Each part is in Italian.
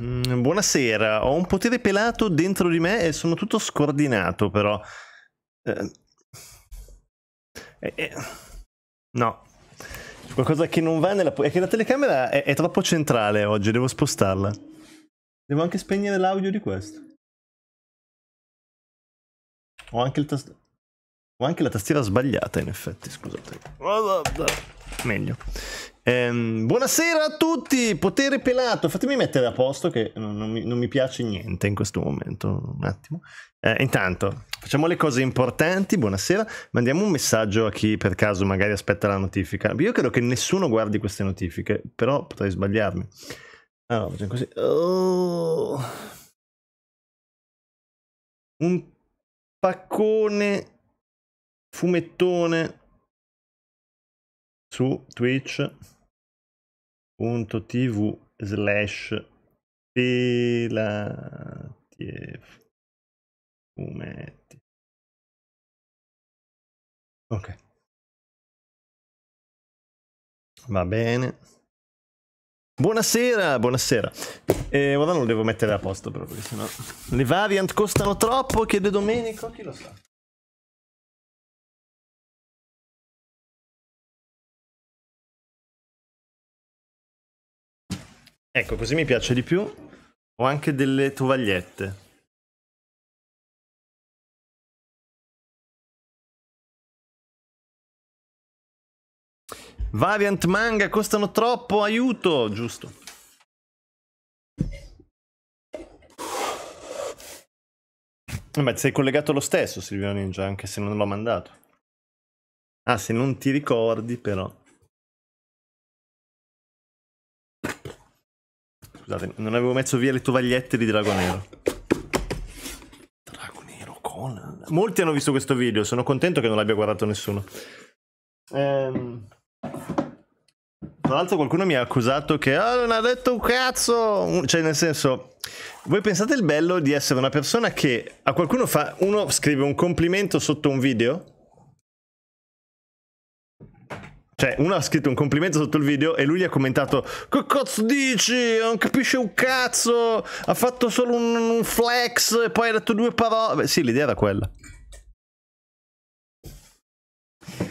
Mm, buonasera, ho un potere pelato dentro di me e sono tutto scordinato però. Eh, eh, eh no, qualcosa che non va nella... è che la telecamera è, è troppo centrale oggi, devo spostarla. Devo anche spegnere l'audio di questo. Ho anche, tast... Ho anche la tastiera sbagliata in effetti, scusate. Meglio. Ehm, buonasera a tutti, potere pelato, fatemi mettere a posto che non, non, mi, non mi, piace niente in questo momento, un attimo. Eh, intanto, facciamo le cose importanti, buonasera, mandiamo un messaggio a chi per caso magari aspetta la notifica. Io credo che nessuno guardi queste notifiche, però potrei sbagliarmi. Allora, facciamo così. Oh. Un paccone fumettone su Twitch twitch.tv slash pelatief fumetti ok va bene Buonasera, buonasera. Eh, guarda, non devo mettere a posto però, perché sennò le variant costano troppo, chiede Domenico, chi lo sa. Ecco, così mi piace di più. Ho anche delle tovagliette. Variant manga costano troppo, aiuto! Giusto. Eh, ma ti sei collegato lo stesso, Silvio Ninja, anche se non l'ho mandato. Ah, se non ti ricordi, però. Scusate, non avevo messo via le tovagliette di Drago Nero. Drago Nero con... Molti hanno visto questo video, sono contento che non l'abbia guardato nessuno. Ehm... Tra l'altro qualcuno mi ha accusato che oh, non ha detto un cazzo. Cioè, nel senso, voi pensate il bello di essere una persona che a qualcuno fa... Uno scrive un complimento sotto un video cioè, uno ha scritto un complimento sotto il video e lui gli ha commentato Che cazzo dici? Non capisce un cazzo! Ha fatto solo un, flex e poi ha detto due parole... Beh, sì, l'idea era quella.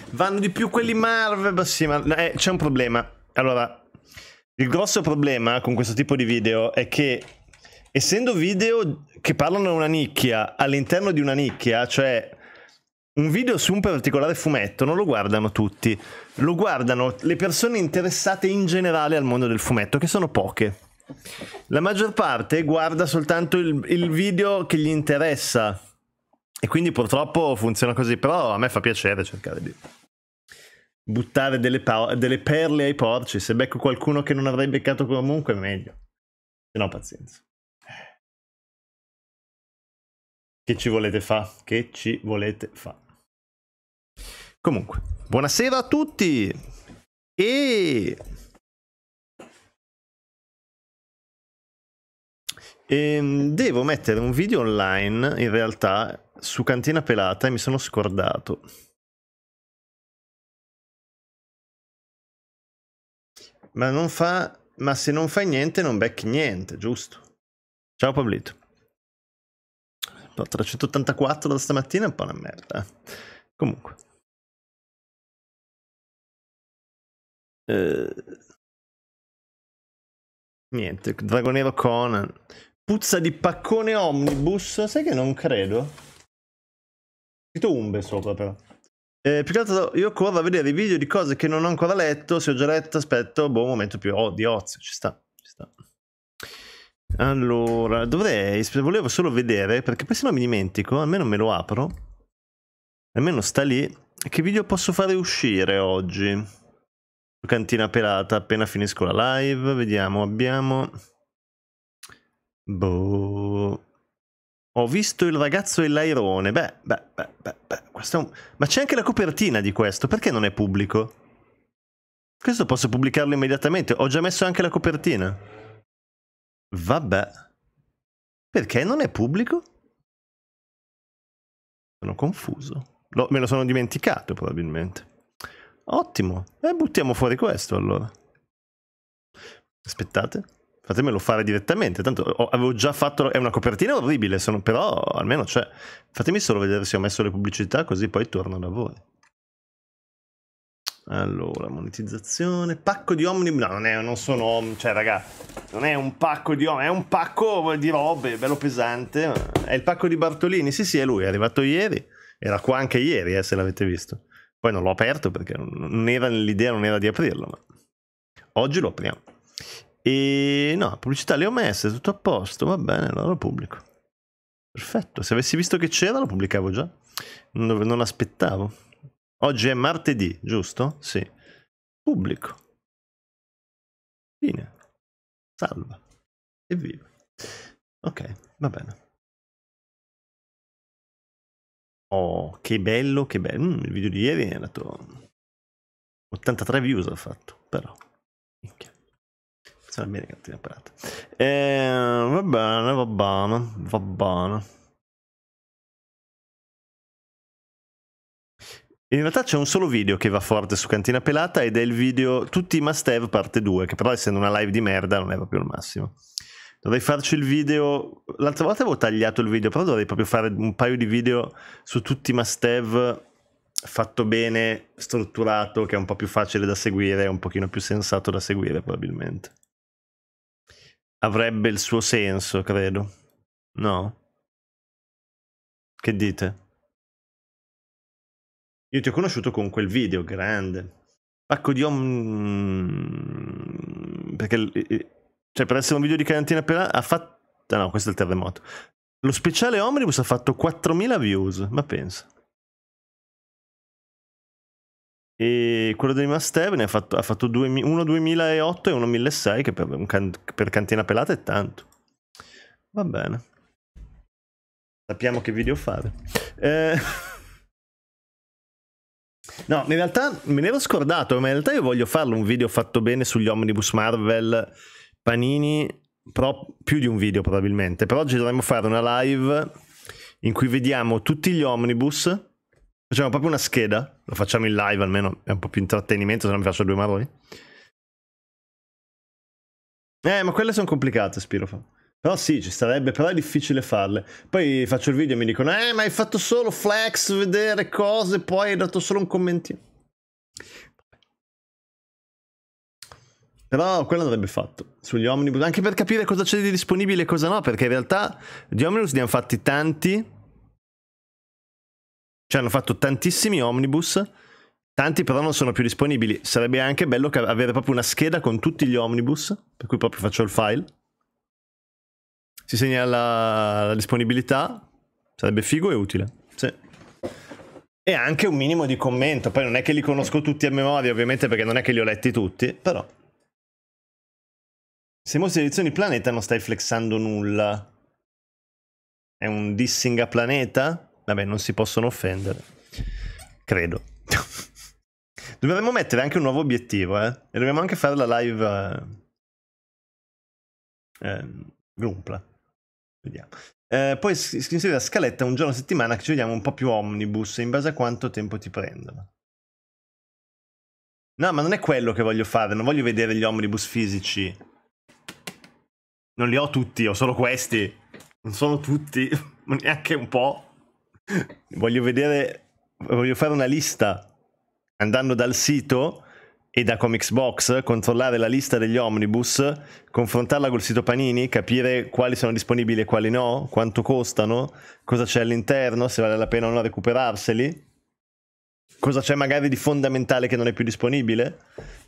Vanno di più quelli Marvel? Sì, ma eh, c'è un problema. Allora, il grosso problema con questo tipo di video è che essendo video che parlano a una nicchia all'interno di una nicchia, cioè un video su un particolare fumetto non lo guardano tutti, lo guardano le persone interessate in generale al mondo del fumetto, che sono poche. La maggior parte guarda soltanto il, il video che gli interessa e quindi purtroppo funziona così, però a me fa piacere cercare di buttare delle, pa- delle perle ai porci, se becco qualcuno che non avrei beccato comunque è meglio, se no pazienza. Che ci volete fa? Che ci volete fa? Comunque, buonasera a tutti e... e... Ehm, devo mettere un video online in realtà su Cantina Pelata e mi sono scordato. Ma non fa... Ma se non fai niente non becchi niente, giusto? Ciao Pablito. 384 boh, da stamattina è un po' una merda. Eh. Comunque. Eh, niente, Dragonero Conan. Puzza di paccone omnibus. Sai che non credo. Scritto Umbe sopra però. Eh, più che altro io corro a vedere i video di cose che non ho ancora letto. Se ho già letto, aspetto, boh, un momento più oh, di ozio. Ci sta, ci sta. Allora, dovrei, volevo solo vedere, perché poi se no mi dimentico, almeno me lo apro. Almeno sta lì. Che video posso fare uscire oggi? Cantina pelata appena finisco la live. Vediamo, abbiamo... Boh... Ho visto il ragazzo e l'airone. Beh, beh, beh, beh, beh. Un... Ma c'è anche la copertina di questo. Perché non è pubblico? Questo posso pubblicarlo immediatamente. Ho già messo anche la copertina. Vabbè. Perché non è pubblico? Sono confuso. Lo, me lo sono dimenticato probabilmente. Ottimo. E eh, buttiamo fuori questo allora. Aspettate. Fatemelo fare direttamente. Tanto ho, avevo già fatto... È una copertina orribile, sono, però almeno c'è. Fatemi solo vedere se ho messo le pubblicità così poi torno da voi. Allora, monetizzazione, pacco di omnibus, no, non, è, non sono omnibus, cioè raga, non è un pacco di omnibus, è un pacco di robe, bello pesante, è il pacco di Bartolini, sì sì è lui, è arrivato ieri, era qua anche ieri eh, se l'avete visto. Poi non l'ho aperto perché non era l'idea, non era di aprirlo, ma oggi lo apriamo. E no, pubblicità le ho messe, tutto a posto, va bene, allora lo pubblico. Perfetto, se avessi visto che c'era lo pubblicavo già, non, non aspettavo. Oggi è martedì, giusto? Sì. Pubblico. Fine. Salva. Evviva. Ok, va bene. Oh, che bello, che bello. Mm, il video di ieri è andato... 83 views ha fatto, però. Minchia. Sarà bene che ti ne parate. Eh, va bene, va bene, va bene. In realtà c'è un solo video che va forte su Cantina Pelata ed è il video Tutti i Must Have parte 2, che però essendo una live di merda non è proprio il massimo. Dovrei farci il video. L'altra volta avevo tagliato il video, però dovrei proprio fare un paio di video su tutti i must have fatto bene, strutturato, che è un po' più facile da seguire, è un pochino più sensato da seguire probabilmente. Avrebbe il suo senso, credo. No? Che dite? Io ti ho conosciuto con quel video grande. Pacco di om... Perché cioè, per essere un video di quarantena per ha fatto... Ah, no, questo è il terremoto. Lo speciale Omnibus ha fatto 4.000 views, ma pensa. E quello dei Master ne ha fatto, ha fatto due, uno 2008 e uno 1006, che per, can, per cantina pelata è tanto. Va bene. Sappiamo che video fare. Eh... No, in realtà me ne ero scordato, ma in realtà io voglio farlo un video fatto bene sugli Omnibus Marvel Panini, però più di un video probabilmente. però oggi dovremmo fare una live in cui vediamo tutti gli omnibus. Facciamo proprio una scheda, lo facciamo in live almeno, è un po' più intrattenimento, se non mi faccio due maroni. Eh, ma quelle sono complicate, Spirofa. Però sì, ci starebbe, però è difficile farle. Poi faccio il video e mi dicono, eh, ma hai fatto solo flex, vedere cose, poi hai dato solo un commentino. Però quello andrebbe fatto sugli omnibus, anche per capire cosa c'è di disponibile e cosa no, perché in realtà di omnibus ne hanno fatti tanti. Cioè hanno fatto tantissimi omnibus, tanti però non sono più disponibili. Sarebbe anche bello avere proprio una scheda con tutti gli omnibus, per cui proprio faccio il file. Si segnala la disponibilità, sarebbe figo e utile. Sì. E anche un minimo di commento, poi non è che li conosco tutti a memoria ovviamente perché non è che li ho letti tutti, però... Se mostri mo selezioni planeta non stai flexando nulla. È un dissing a planeta? Vabbè, non si possono offendere. Credo. Dovremmo mettere anche un nuovo obiettivo, eh. E dobbiamo anche fare la live... Eh, eh Grumpla. Vediamo. Eh, poi scrivi la scaletta un giorno a settimana che ci vediamo un po' più omnibus in base a quanto tempo ti prendono. No, ma non è quello che voglio fare, non voglio vedere gli omnibus fisici. Non li ho tutti, ho solo questi. Non sono tutti, ma neanche un po'. Voglio vedere, voglio fare una lista andando dal sito e da Comics Box, controllare la lista degli omnibus, confrontarla col sito Panini, capire quali sono disponibili e quali no, quanto costano, cosa c'è all'interno, se vale la pena o no recuperarseli cosa c'è magari di fondamentale che non è più disponibile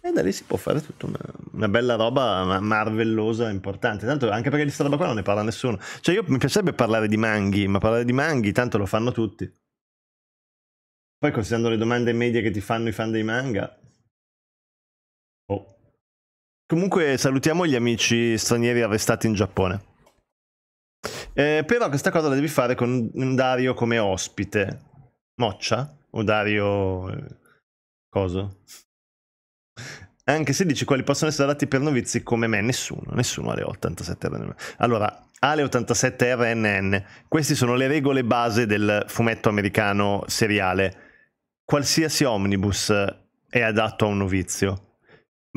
e da lì si può fare tutto una, una bella roba marvellosa importante tanto anche perché di questa roba qua non ne parla nessuno cioè io mi piacerebbe parlare di manghi ma parlare di manghi tanto lo fanno tutti poi considerando le domande medie che ti fanno i fan dei manga oh. comunque salutiamo gli amici stranieri arrestati in Giappone eh, però questa cosa la devi fare con un Dario come ospite moccia o Dario eh, Coso. Anche se dici quali possono essere dati per novizi come me, nessuno, nessuno ha le 87RNN. Allora, ha le 87RNN, queste sono le regole base del fumetto americano seriale. Qualsiasi omnibus è adatto a un novizio.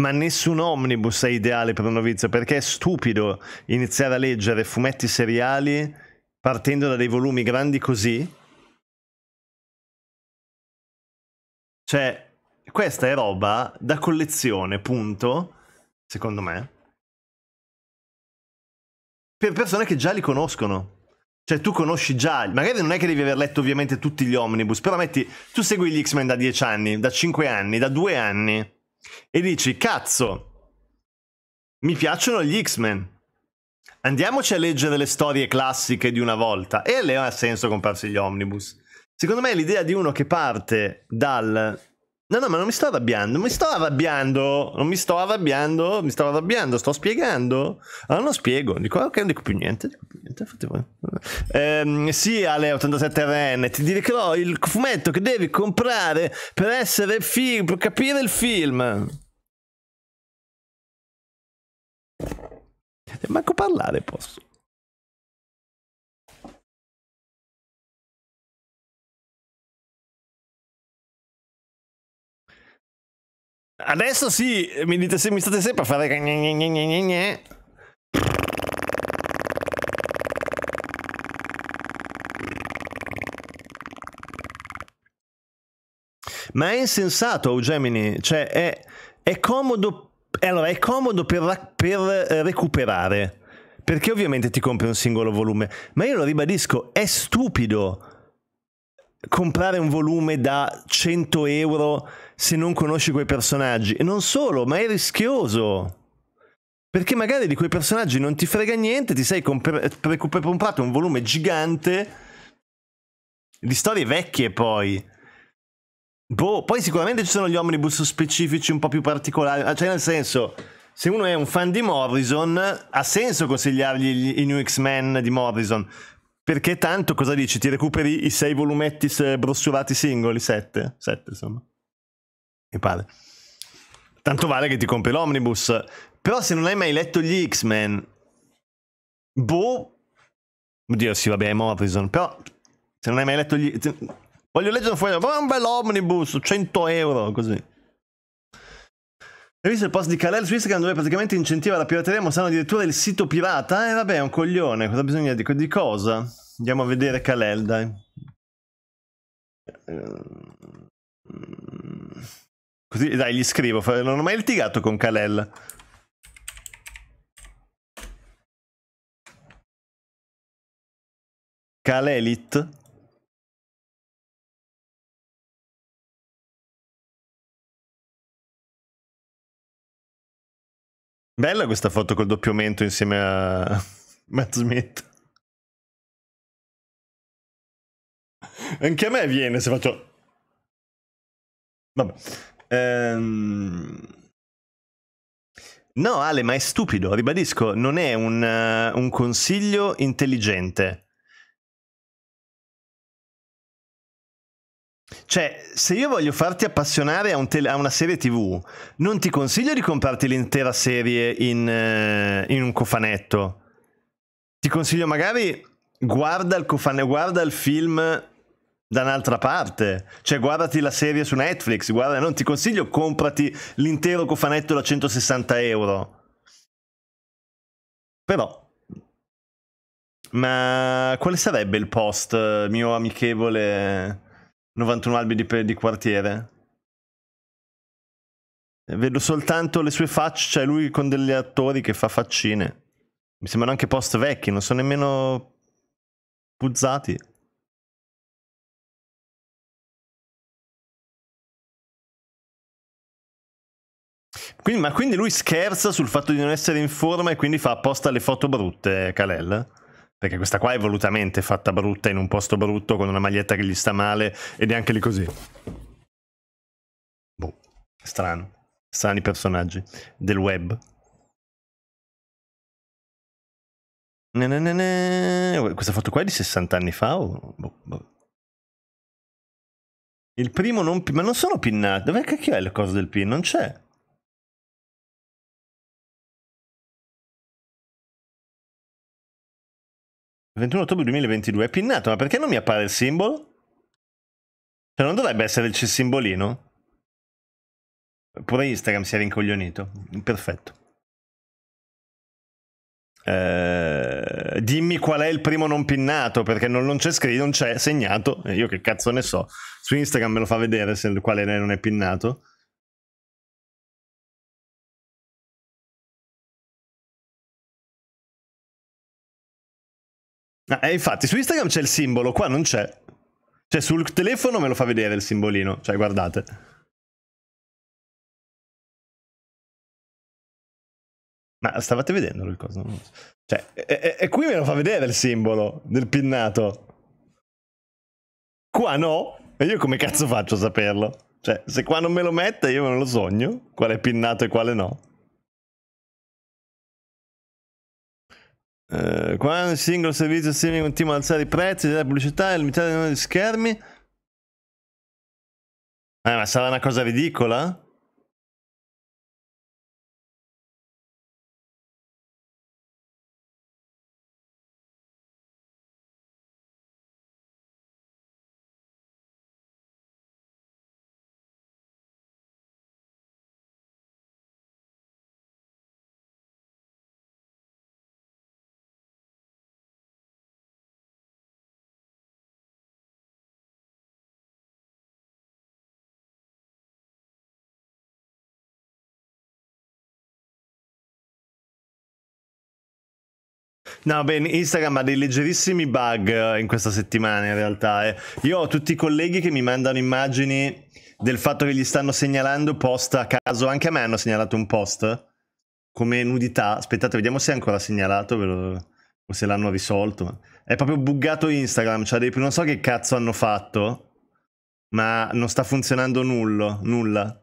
Ma nessun omnibus è ideale per un novizio perché è stupido iniziare a leggere fumetti seriali partendo da dei volumi grandi così Cioè, questa è roba da collezione, punto, secondo me. Per persone che già li conoscono. Cioè, tu conosci già, magari non è che devi aver letto ovviamente tutti gli omnibus, però metti, tu segui gli X-Men da dieci anni, da cinque anni, da due anni, e dici, cazzo, mi piacciono gli X-Men. Andiamoci a leggere le storie classiche di una volta. E lì ha senso comprarsi gli omnibus. Secondo me l'idea di uno che parte dal... No, no, ma non mi sto arrabbiando, mi sto arrabbiando, non mi sto arrabbiando, mi sto arrabbiando, sto spiegando. Allora ah, non spiego, dico ah, ok, non dico più niente, dico più niente, fate voi. Ehm, sì, Ale 87RN, ti dirò il fumetto che devi comprare per essere film, per capire il film. manco parlare posso. Adesso sì, mi, dite, mi state sempre a fare... Ma è insensato Augemini, cioè è, è comodo, allora, è comodo per, per eh, recuperare, perché ovviamente ti compri un singolo volume, ma io lo ribadisco, è stupido comprare un volume da 100 euro se non conosci quei personaggi. E non solo, ma è rischioso. Perché magari di quei personaggi non ti frega niente, ti sei comp- pre- comprato un volume gigante di storie vecchie poi. Boh, poi sicuramente ci sono gli omnibus specifici un po' più particolari, cioè nel senso, se uno è un fan di Morrison, ha senso consigliargli i New X-Men di Morrison, perché tanto cosa dici? Ti recuperi i sei volumetti brossurati singoli? Sette? Sette, insomma. Mi pare. Tanto vale che ti compri l'omnibus. Però se non hai mai letto gli X-Men... Boh... Oddio, sì, vabbè, è Morrison. Però se non hai mai letto gli... Voglio leggere fuori... Ma un bel omnibus, 100 euro, così. Hai visto il post di Kalel su Instagram dove praticamente incentiva la pirateria mostrando addirittura il sito pirata? E eh, vabbè, è un coglione, cosa bisogna di, di cosa? Andiamo a vedere Kalel, dai. Così, dai, gli scrivo, non ho mai litigato con Kalel. Kalelit Bella questa foto col doppiamento insieme a Matt Smith. Anche a me viene se faccio... Vabbè. Ehm... No Ale, ma è stupido, ribadisco, non è un, uh, un consiglio intelligente. Cioè, se io voglio farti appassionare a, un tele, a, una serie TV, non ti consiglio di comprarti l'intera serie in, eh, in un cofanetto. Ti consiglio magari guarda il cofanetto, guarda il film da un'altra parte. Cioè, guardati la serie su Netflix, guarda, non ti consiglio comprati l'intero cofanetto da 160 euro. Però. Ma quale sarebbe il post eh, mio amichevole? 91 albi di, di quartiere. Eh, vedo soltanto le sue facce, cioè lui con degli attori che fa faccine. Mi sembrano anche post vecchi, non sono nemmeno puzzati. Quindi, ma quindi lui scherza sul fatto di non essere in forma e quindi fa apposta le foto brutte, Kalel? Perché questa qua è volutamente fatta brutta in un posto brutto con una maglietta che gli sta male e neanche lì così. Boh, strano. Strani personaggi del web. Ne ne ne Questa foto qua è di 60 anni fa o... Boh, boh. Il primo non... Ma non sono pinnati. Dov'è che è la cosa del pin? Non c'è. 21 ottobre 2022 è pinnato, ma perché non mi appare il simbolo? Cioè non dovrebbe esserci il simbolino? Pure Instagram si è rincoglionito. Perfetto. Eh, dimmi qual è il primo non pinnato perché non, non c'è scritto, non c'è segnato. Io che cazzo ne so. Su Instagram me lo fa vedere se, quale non è pinnato. Ah, infatti, su Instagram c'è il simbolo, qua non c'è. Cioè, sul telefono me lo fa vedere il simbolino. Cioè, guardate. Ma stavate vedendo il coso? Cioè, e, e qui me lo fa vedere il simbolo del pinnato. Qua no. E io come cazzo faccio a saperlo? Cioè, se qua non me lo mette, io non lo sogno. Quale è pinnato e quale no. Eh, quando il singolo servizio streaming continua ad alzare i prezzi della pubblicità e limitare il numero di schermi? Eh, ma sarà una cosa ridicola? No, beh, Instagram ha dei leggerissimi bug eh, in questa settimana in realtà. Eh. Io ho tutti i colleghi che mi mandano immagini del fatto che gli stanno segnalando post a caso. Anche a me hanno segnalato un post come nudità. Aspettate, vediamo se è ancora segnalato lo... o se l'hanno risolto. È proprio buggato Instagram, cioè dei... non so che cazzo hanno fatto, ma non sta funzionando nullo, nulla.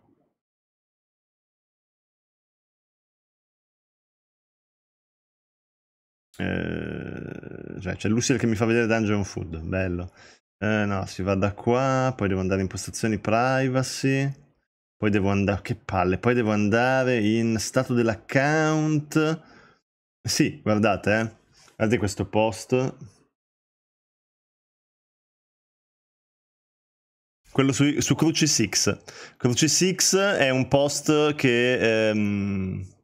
Eh, cioè, c'è Lucille che mi fa vedere Dungeon Food, bello. Eh, no, si va da qua, poi devo andare in impostazioni privacy, poi devo andare, che palle, poi devo andare in stato dell'account. Sì, guardate, eh. guardate questo post. Quello su, su Cruci 6. è un post che... Ehm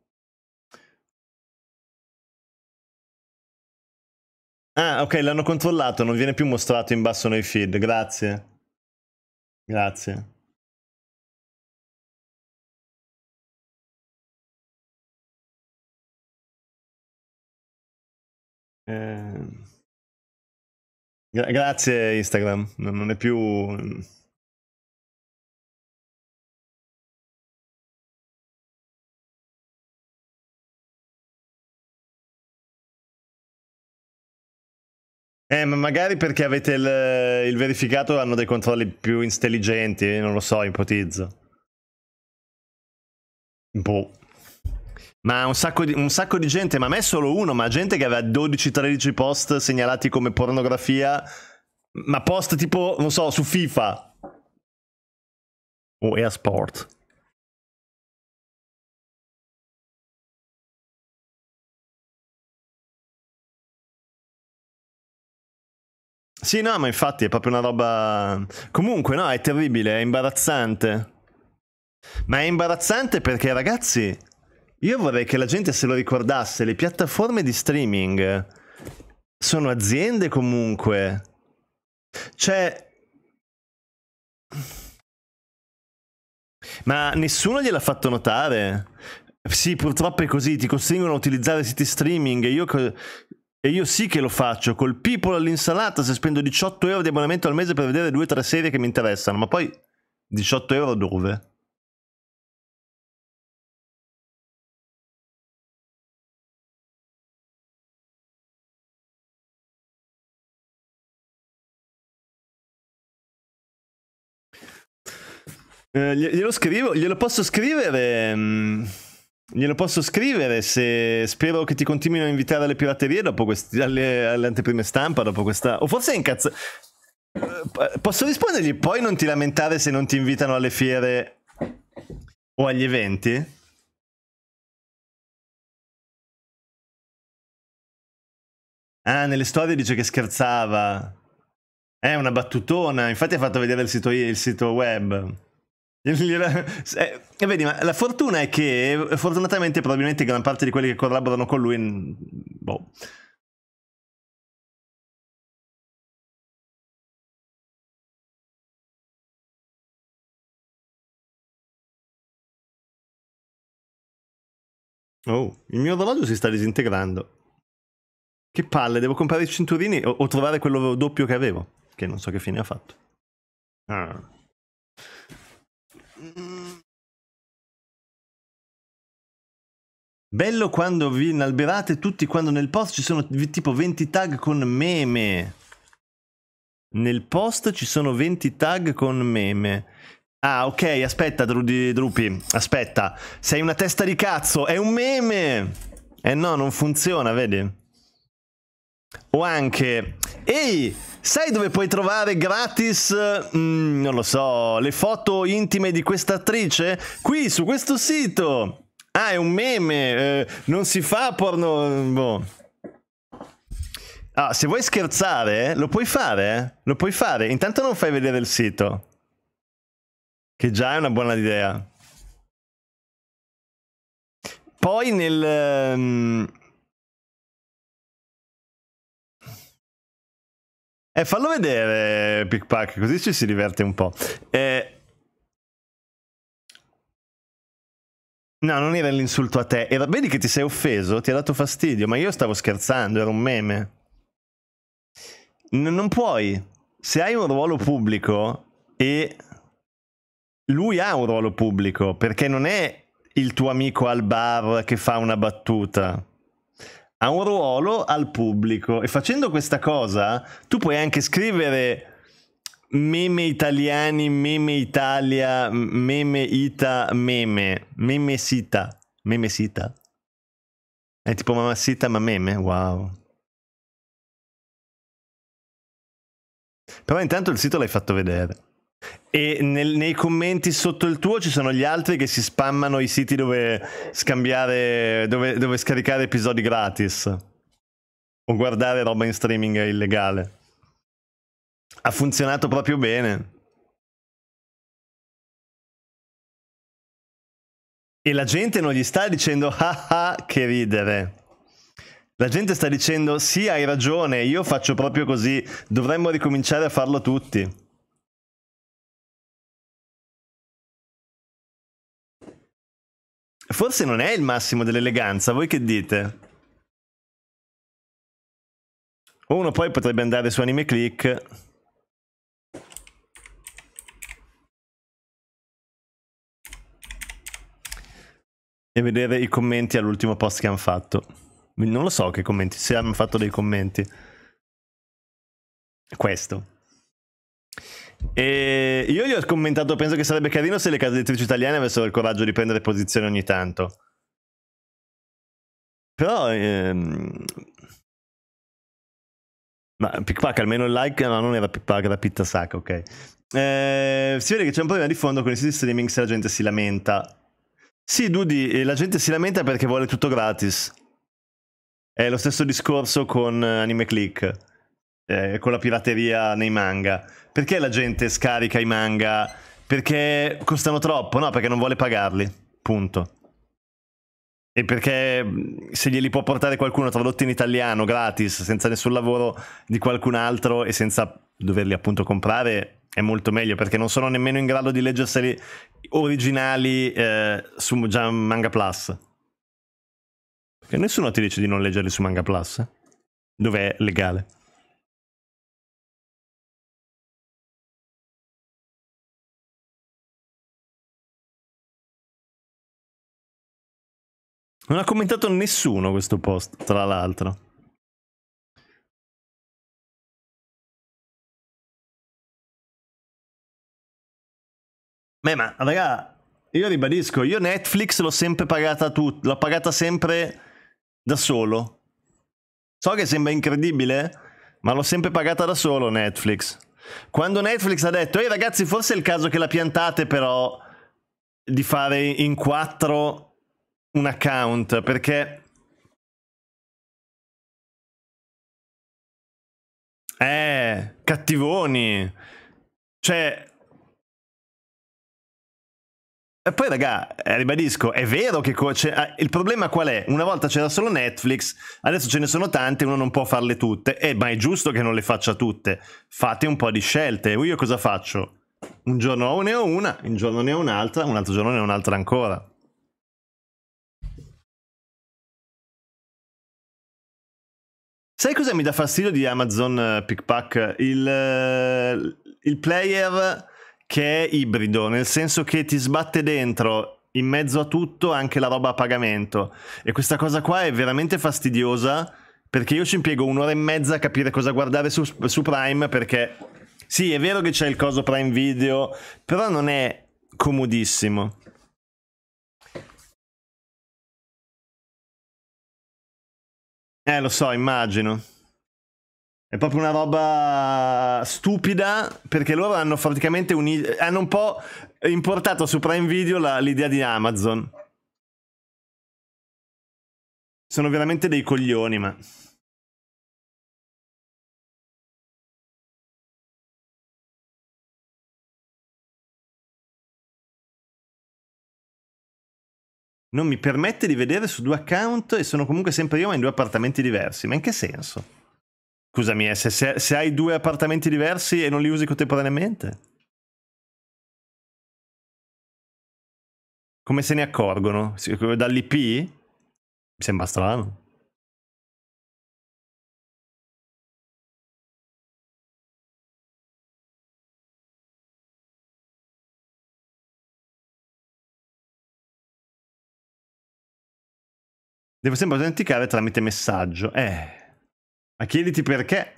Ah, ok, l'hanno controllato, non viene più mostrato in basso nei feed, grazie. Grazie. Eh... Gra grazie Instagram, non è più... Eh, ma magari perché avete il, il verificato hanno dei controlli più intelligenti, non lo so, ipotizzo. Boh. Ma un sacco, di, un sacco di gente, ma a me solo uno, ma gente che aveva 12-13 post segnalati come pornografia, ma post tipo, non so, su FIFA. O oh, eSport. Sì, no, ma infatti è proprio una roba... Comunque, no, è terribile, è imbarazzante. Ma è imbarazzante perché, ragazzi, io vorrei che la gente se lo ricordasse, le piattaforme di streaming sono aziende comunque. Cioè... Ma nessuno gliel'ha fatto notare. Sì, purtroppo è così, ti costringono a utilizzare siti streaming. Io e io sì che lo faccio, col people all'insalata se spendo 18 euro di abbonamento al mese per vedere due o tre serie che mi interessano, ma poi 18 euro dove? Eh, glielo scrivo, glielo posso scrivere... Mm, Glielo posso scrivere se spero che ti continuino a invitare alle piraterie dopo questi, alle, alle anteprime stampa dopo questa... O forse è incazzato... Eh, posso rispondergli? Poi non ti lamentare se non ti invitano alle fiere o agli eventi? Ah, nelle storie dice che scherzava. È una battutona, infatti ha fatto vedere il sito, il sito web. E, eh, eh, vedi, ma la fortuna è che, fortunatamente, probabilmente gran parte di quelli che collaborano con lui... Mm, boh. Oh, il mio orologio si sta disintegrando. Che palle, devo comprare i cinturini o, o trovare quello doppio che avevo, che non so che fine ha fatto. Ah. Bello quando vi inalberate tutti, quando nel post ci sono tipo 20 tag con meme. Nel post ci sono 20 tag con meme. Ah, ok, aspetta, Drudy, Drupi, aspetta. Sei una testa di cazzo, è un meme! Eh no, non funziona, vedi? O anche... Ehi, sai dove puoi trovare gratis, mm, non lo so, le foto intime di questa attrice? Qui, su questo sito! Ah, è un meme, eh, non si fa porno... Eh, boh. Ah, se vuoi scherzare, lo puoi fare, eh? lo puoi fare. Intanto non fai vedere il sito, che già è una buona idea. Poi nel... Um... Eh, fallo vedere, Pickpack, così ci si diverte un po'. Eh, No, non era l'insulto a te. Era... Vedi che ti sei offeso, ti ha dato fastidio, ma io stavo scherzando, era un meme. N non puoi. Se hai un ruolo pubblico e lui ha un ruolo pubblico, perché non è il tuo amico al bar che fa una battuta. Ha un ruolo al pubblico e facendo questa cosa tu puoi anche scrivere meme italiani, meme Italia, meme Ita, meme, meme Sita, meme Sita. È tipo mamma Sita ma meme, wow. Però intanto il sito l'hai fatto vedere. E nel, nei commenti sotto il tuo ci sono gli altri che si spammano i siti dove scambiare, dove, dove scaricare episodi gratis. O guardare roba in streaming illegale ha funzionato proprio bene. E la gente non gli sta dicendo ah ah che ridere. La gente sta dicendo sì hai ragione, io faccio proprio così, dovremmo ricominciare a farlo tutti. Forse non è il massimo dell'eleganza, voi che dite? Uno poi potrebbe andare su Anime Click e vedere i commenti all'ultimo post che hanno fatto. Non lo so che commenti, se hanno fatto dei commenti. Questo. E io gli ho commentato, penso che sarebbe carino se le case editrici italiane avessero il coraggio di prendere posizione ogni tanto. Però... Ehm... Ma Pickpack almeno il like, no, non era Pickpack, era Pitta Sacca, ok. Eh, si vede che c'è un problema di fondo con i siti streaming se la gente si lamenta sì, Dudi, la gente si lamenta perché vuole tutto gratis. È lo stesso discorso con eh, Anime Click, eh, con la pirateria nei manga. Perché la gente scarica i manga? Perché costano troppo? No, perché non vuole pagarli. Punto. E perché mm, se glieli può portare qualcuno tradotti in italiano gratis, senza nessun lavoro di qualcun altro e senza doverli appunto comprare è molto meglio perché non sono nemmeno in grado di leggerseli originali eh, su Manga Plus. Perché nessuno ti dice di non leggerli su Manga Plus, dove è legale. Non ha commentato nessuno questo post, tra l'altro. Beh, ma raga, io ribadisco, io Netflix l'ho sempre pagata tutta, l'ho pagata sempre da solo. So che sembra incredibile, ma l'ho sempre pagata da solo Netflix. Quando Netflix ha detto, ehi ragazzi, forse è il caso che la piantate però di fare in quattro un account, perché... Eh, cattivoni. Cioè, e poi, raga, eh, ribadisco, è vero che ah, il problema qual è? Una volta c'era solo Netflix, adesso ce ne sono tante, uno non può farle tutte, eh, ma è giusto che non le faccia tutte. Fate un po' di scelte. Io cosa faccio? Un giorno ne ho una, un giorno ne ho un'altra, un altro giorno ne ho un'altra ancora. Sai cosa mi dà fastidio di Amazon eh, Pickpack? Il, eh, il player che è ibrido, nel senso che ti sbatte dentro in mezzo a tutto anche la roba a pagamento. E questa cosa qua è veramente fastidiosa perché io ci impiego un'ora e mezza a capire cosa guardare su, su Prime perché sì, è vero che c'è il coso Prime Video, però non è comodissimo. Eh, lo so, immagino. È proprio una roba stupida perché loro hanno praticamente unito, hanno un po' importato su Prime Video la, l'idea di Amazon. Sono veramente dei coglioni, ma... Non mi permette di vedere su due account e sono comunque sempre io ma in due appartamenti diversi. Ma in che senso? Scusami, eh, se, se, hai due appartamenti diversi e non li usi contemporaneamente? Come se ne accorgono? Dall'IP? Mi sembra strano. Devo sempre autenticare tramite messaggio. Eh... Ma chiediti perché.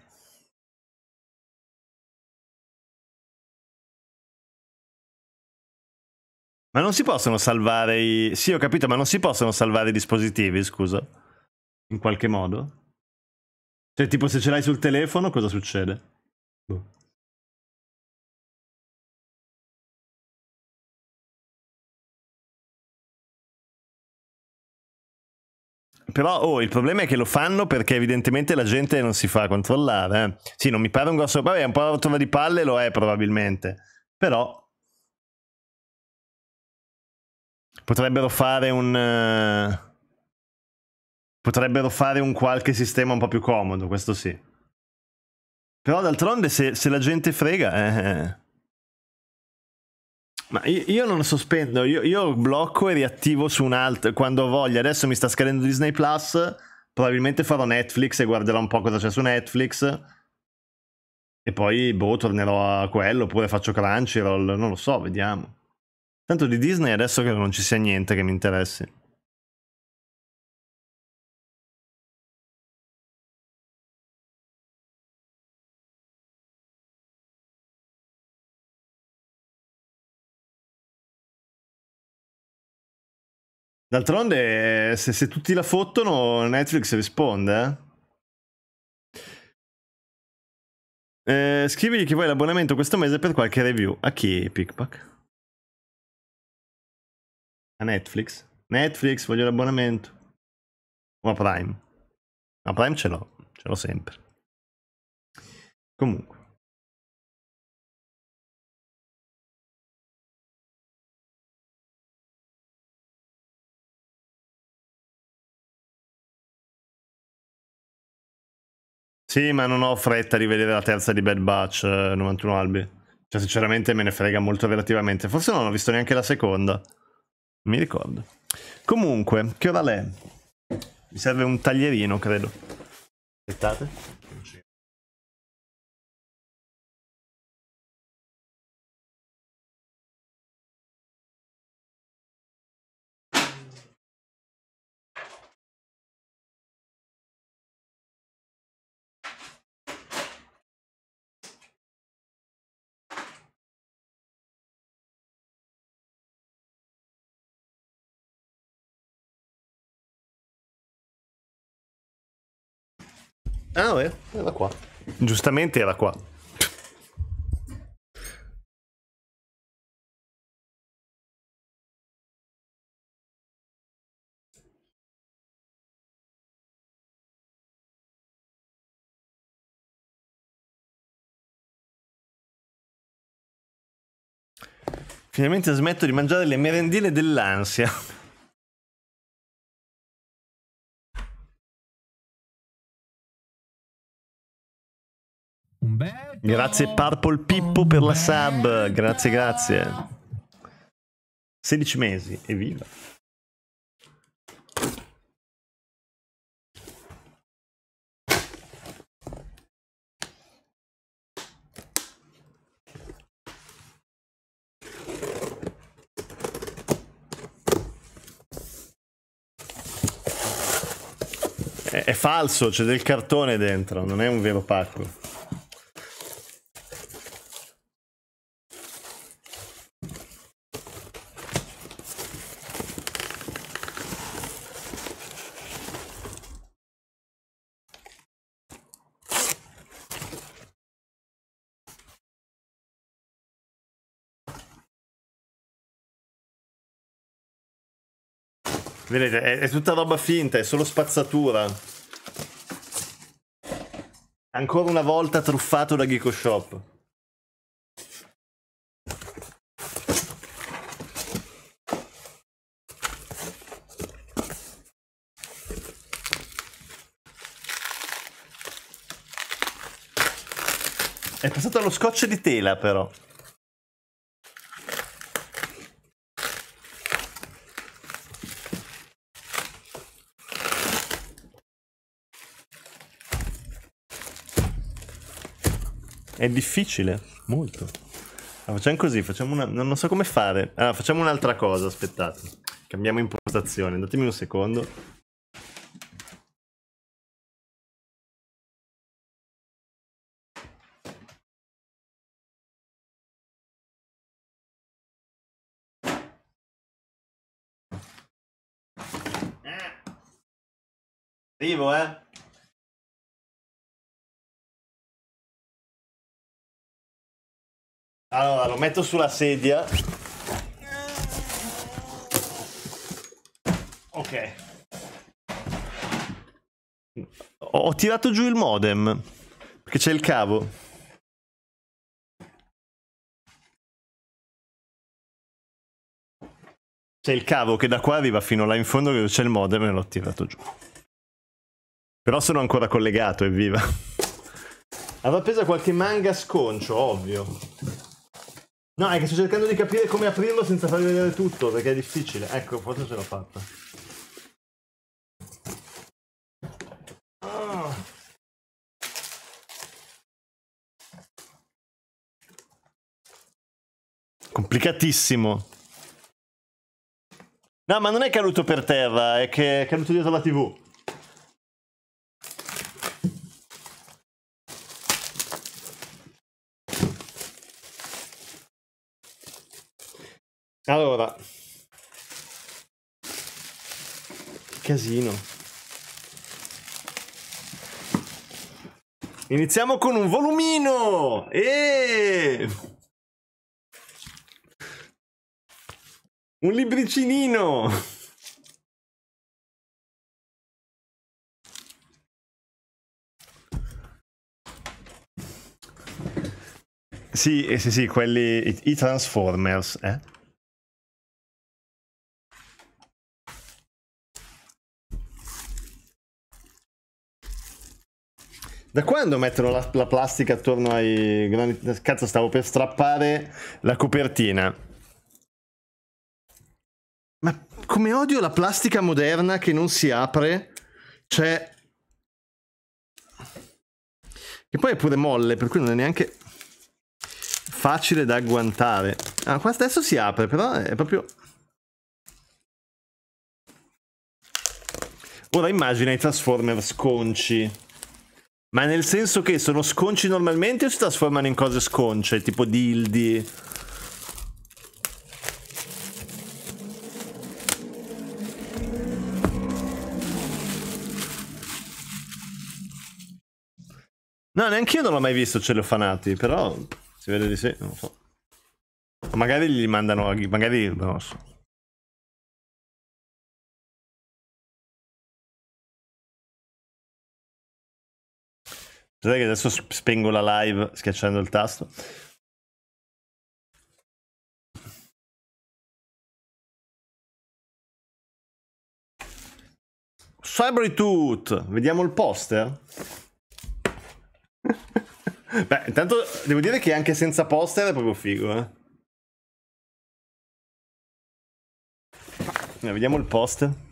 Ma non si possono salvare i... Sì, ho capito, ma non si possono salvare i dispositivi, scusa. In qualche modo? Cioè, tipo, se ce l'hai sul telefono, cosa succede? Boh. però oh, il problema è che lo fanno perché evidentemente la gente non si fa controllare. Eh. Sì, non mi pare un grosso problema, è un po' la rottura di palle, lo è probabilmente. Però potrebbero fare un... Uh, potrebbero fare un qualche sistema un po' più comodo, questo sì. Però d'altronde se, se la gente frega... Eh, eh. eh. Ma io, non sospendo, io, io, blocco e riattivo su un altro quando voglio. Adesso mi sta scadendo Disney Plus. Probabilmente farò Netflix e guarderò un po' cosa c'è su Netflix. E poi, boh, tornerò a quello. Oppure faccio Crunchyroll. Non lo so, vediamo. Tanto di Disney adesso che non ci sia niente che mi interessi. D'altronde, se, se, tutti la fottono, Netflix risponde. Eh? Eh, scrivigli che vuoi l'abbonamento questo mese per qualche review. A chi, Pickpack? A Netflix? Netflix, voglio l'abbonamento. O a Prime? A Prime ce l'ho, ce l'ho sempre. Comunque. Sì, ma non ho fretta di vedere la terza di Bad Batch 91 eh, Albi. Cioè, sinceramente me ne frega molto relativamente. Forse non ho visto neanche la seconda. Mi ricordo. Comunque, che ora l'è? Mi serve un taglierino, credo. Aspettate. Ah, oh, eh. era qua. Giustamente era qua. Finalmente smetto di mangiare le merendine dell'ansia. Grazie Purple Pippo per la sub. Grazie, grazie. 16 mesi, evviva. è falso, c'è del cartone dentro, non è un vero pacco. Vedete, è, è tutta roba finta, è solo spazzatura. Ancora una volta truffato da Geeko Shop. È passato allo scotch di tela però. è difficile, molto. Allora, ah, facciamo così, facciamo una... non so come fare. Allora, ah, facciamo un'altra cosa, aspettate. Cambiamo impostazione, datemi un secondo. Arrivo, eh? Allora, lo metto sulla sedia. Ok. Ho tirato giù il modem. Perché c'è il cavo. C'è il cavo che da qua arriva fino là in fondo dove c'è il modem e l'ho tirato giù. Però sono ancora collegato, evviva. Aveva preso qualche manga sconcio, ovvio. No, è che sto cercando di capire come aprirlo senza farvi vedere tutto, perché è difficile. Ecco, forse ce l'ho fatta. Ah. Complicatissimo. No, ma non è caduto per terra, è che è caduto dietro la TV. Allora, casino. Iniziamo con un volumino! E... Un libricinino! Sì, eh, sì, sì, quelli... i Transformers, eh? Da quando mettono la, la plastica attorno ai grandi... Cazzo, stavo per strappare la copertina. Ma come odio la plastica moderna che non si apre. Cioè... Che poi è pure molle, per cui non è neanche facile da agguantare. Ah, qua adesso si apre, però è proprio... Ora immagina i Transformers sconci. Ma nel senso che sono sconci normalmente o si trasformano in cose sconce, tipo dildi? No, neanche io non l'ho mai visto cellofanati, però si vede di sì, non lo so. Magari gli mandano, magari non lo so. Sapete che adesso spengo la live schiacciando il tasto? Cybertooth, vediamo il poster. Beh, intanto devo dire che anche senza poster è proprio figo, eh. eh vediamo il poster.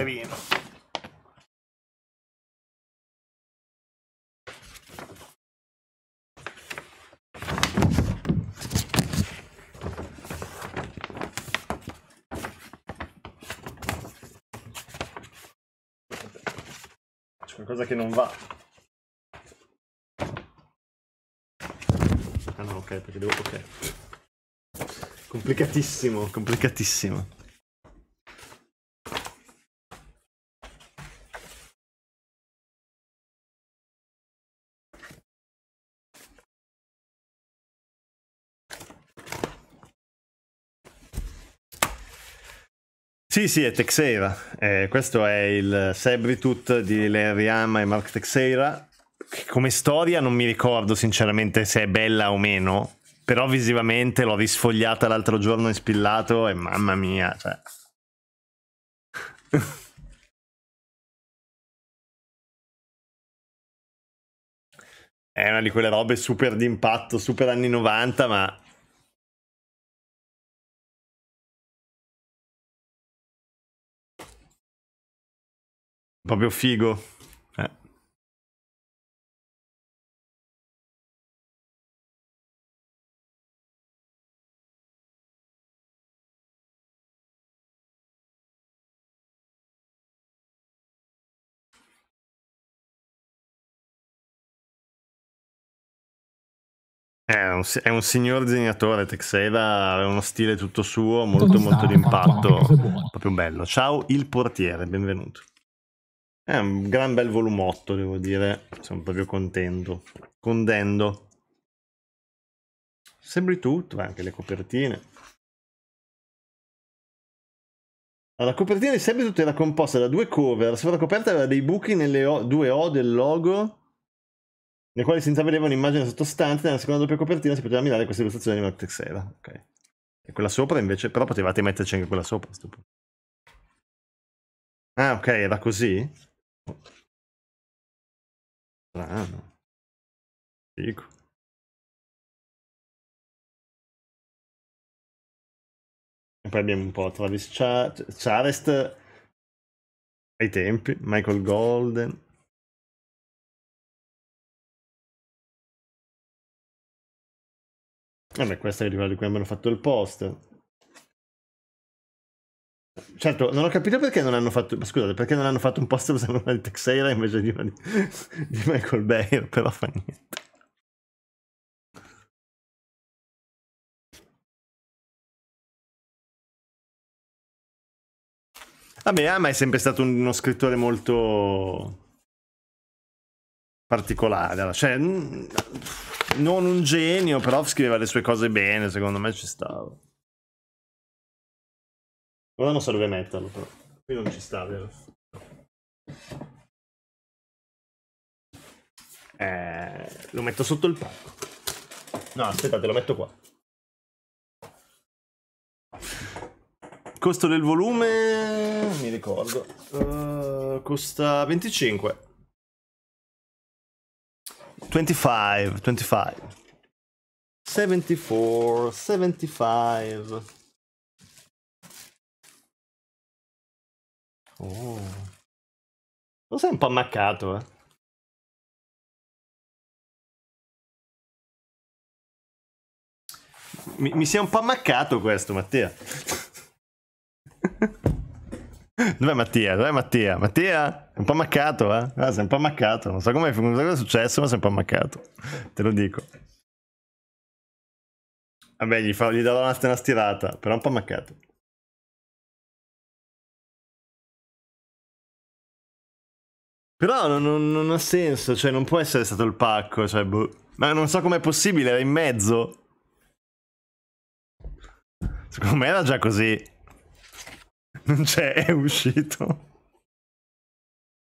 Severino. C'è qualcosa che non va. Ah no, ok, perché devo... ok. Complicatissimo, complicatissimo. Sì, sì, è Texera. Eh, questo è il Sabritooth di Larry Hama e Mark Texera. Che come storia non mi ricordo sinceramente se è bella o meno, però visivamente l'ho risfogliata l'altro giorno in spillato e mamma mia, cioè... è una di quelle robe super d'impatto, super anni 90, ma Proprio figo. Eh. È un, signor disegnatore, Texeda, aveva uno stile tutto suo, molto molto di impatto, proprio bello. Ciao il portiere, benvenuto. È un gran bel volumotto, devo dire. Sono proprio contento. Condendo. Sembri tutto, eh, anche le copertine. Allora, ah, la copertina di Sembri tutto era composta da due cover. La sovracoperta aveva dei buchi nelle o, due O del logo, nei quali si intravedeva un'immagine sottostante. Nella seconda doppia copertina si poteva mirare questa illustrazione di Vertexera. Ok. E quella sopra invece, però potevate metterci anche quella sopra Ah, ok, era così? Strano. Dico. E poi abbiamo un po' Travis Char Charest ai tempi, Michael Golden. Vabbè, questo è il livello di cui abbiamo fatto il post. Certo, non ho capito perché non hanno fatto. Scusate, perché non hanno fatto un posto usando una di Texera invece di, di, di Michael Bayer, però fa niente. Vabbè, Ama ah, è sempre stato uno scrittore molto particolare, cioè non un genio, però scriveva le sue cose bene, secondo me ci stava. Ora non serve metterlo, però. Qui non ci sta, vero? Eh, lo metto sotto il palco. No, aspettate, lo metto qua. Costo del volume, mi ricordo, uh, costa 25. 25, 25. 74, 75. Oh. Lo sei un po' ammaccato, eh? Mi, mi si è un po' ammaccato questo, Mattia. Dov'è Mattia? Dov'è Mattia? Mattia? È un po' ammaccato, eh? Ah, sei un po' ammaccato. Non so come è successo, ma sei un po' ammaccato. Te lo dico. Vabbè, gli, fa, gli do una, una stirata, però è un po' ammaccato. Però non, non, non, ha senso, cioè non può essere stato il pacco, cioè boh. Ma non so com'è possibile, era in mezzo. Secondo me era già così. Non c'è, è uscito.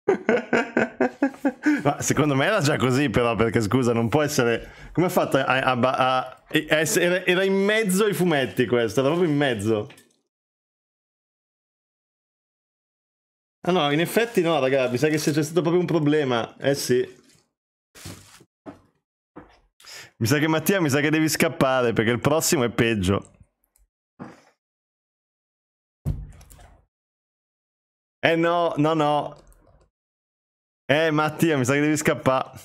Ma secondo me era già così però, perché scusa, non può essere... Come ha fatto a... a, a, a era, era in mezzo ai fumetti questo, era proprio in mezzo. Ah no, in effetti no, raga, mi sa che c'è stato proprio un problema. Eh sì. Mi sa che Mattia, mi sa che devi scappare perché il prossimo è peggio. Eh no, no, no. Eh Mattia, mi sa che devi scappare.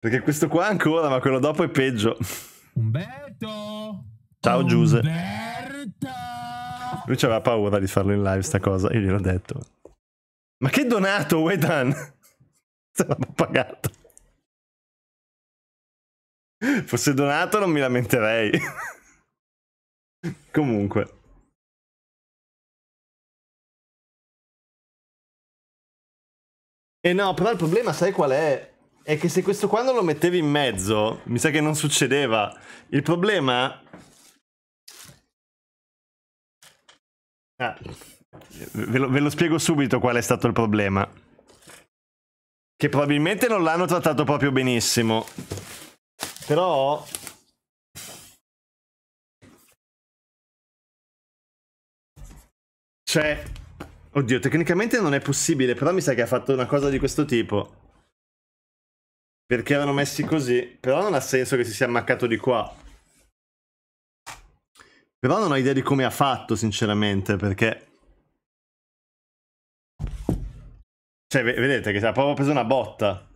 Perché questo qua ancora, ma quello dopo è peggio. Umberto! Ciao Giuse. Umberta! Lui aveva paura di farlo in live sta cosa, io gliel'ho detto. Ma che donato, Wedan? Se l'ha pagato. Fosse donato non mi lamenterei. Comunque. E no, però il problema sai qual è? È che se questo qua non lo mettevi in mezzo, mi sa che non succedeva. Il problema Ah. Ve, lo, ve lo spiego subito qual è stato il problema. Che probabilmente non l'hanno trattato proprio benissimo. Però Cioè, oddio, tecnicamente non è possibile, però mi sa che ha fatto una cosa di questo tipo. Perché erano messi così, però non ha senso che si sia ammaccato di qua. Però non ho idea di come ha fatto, sinceramente, perché... Cioè, vedete che si è proprio preso una botta.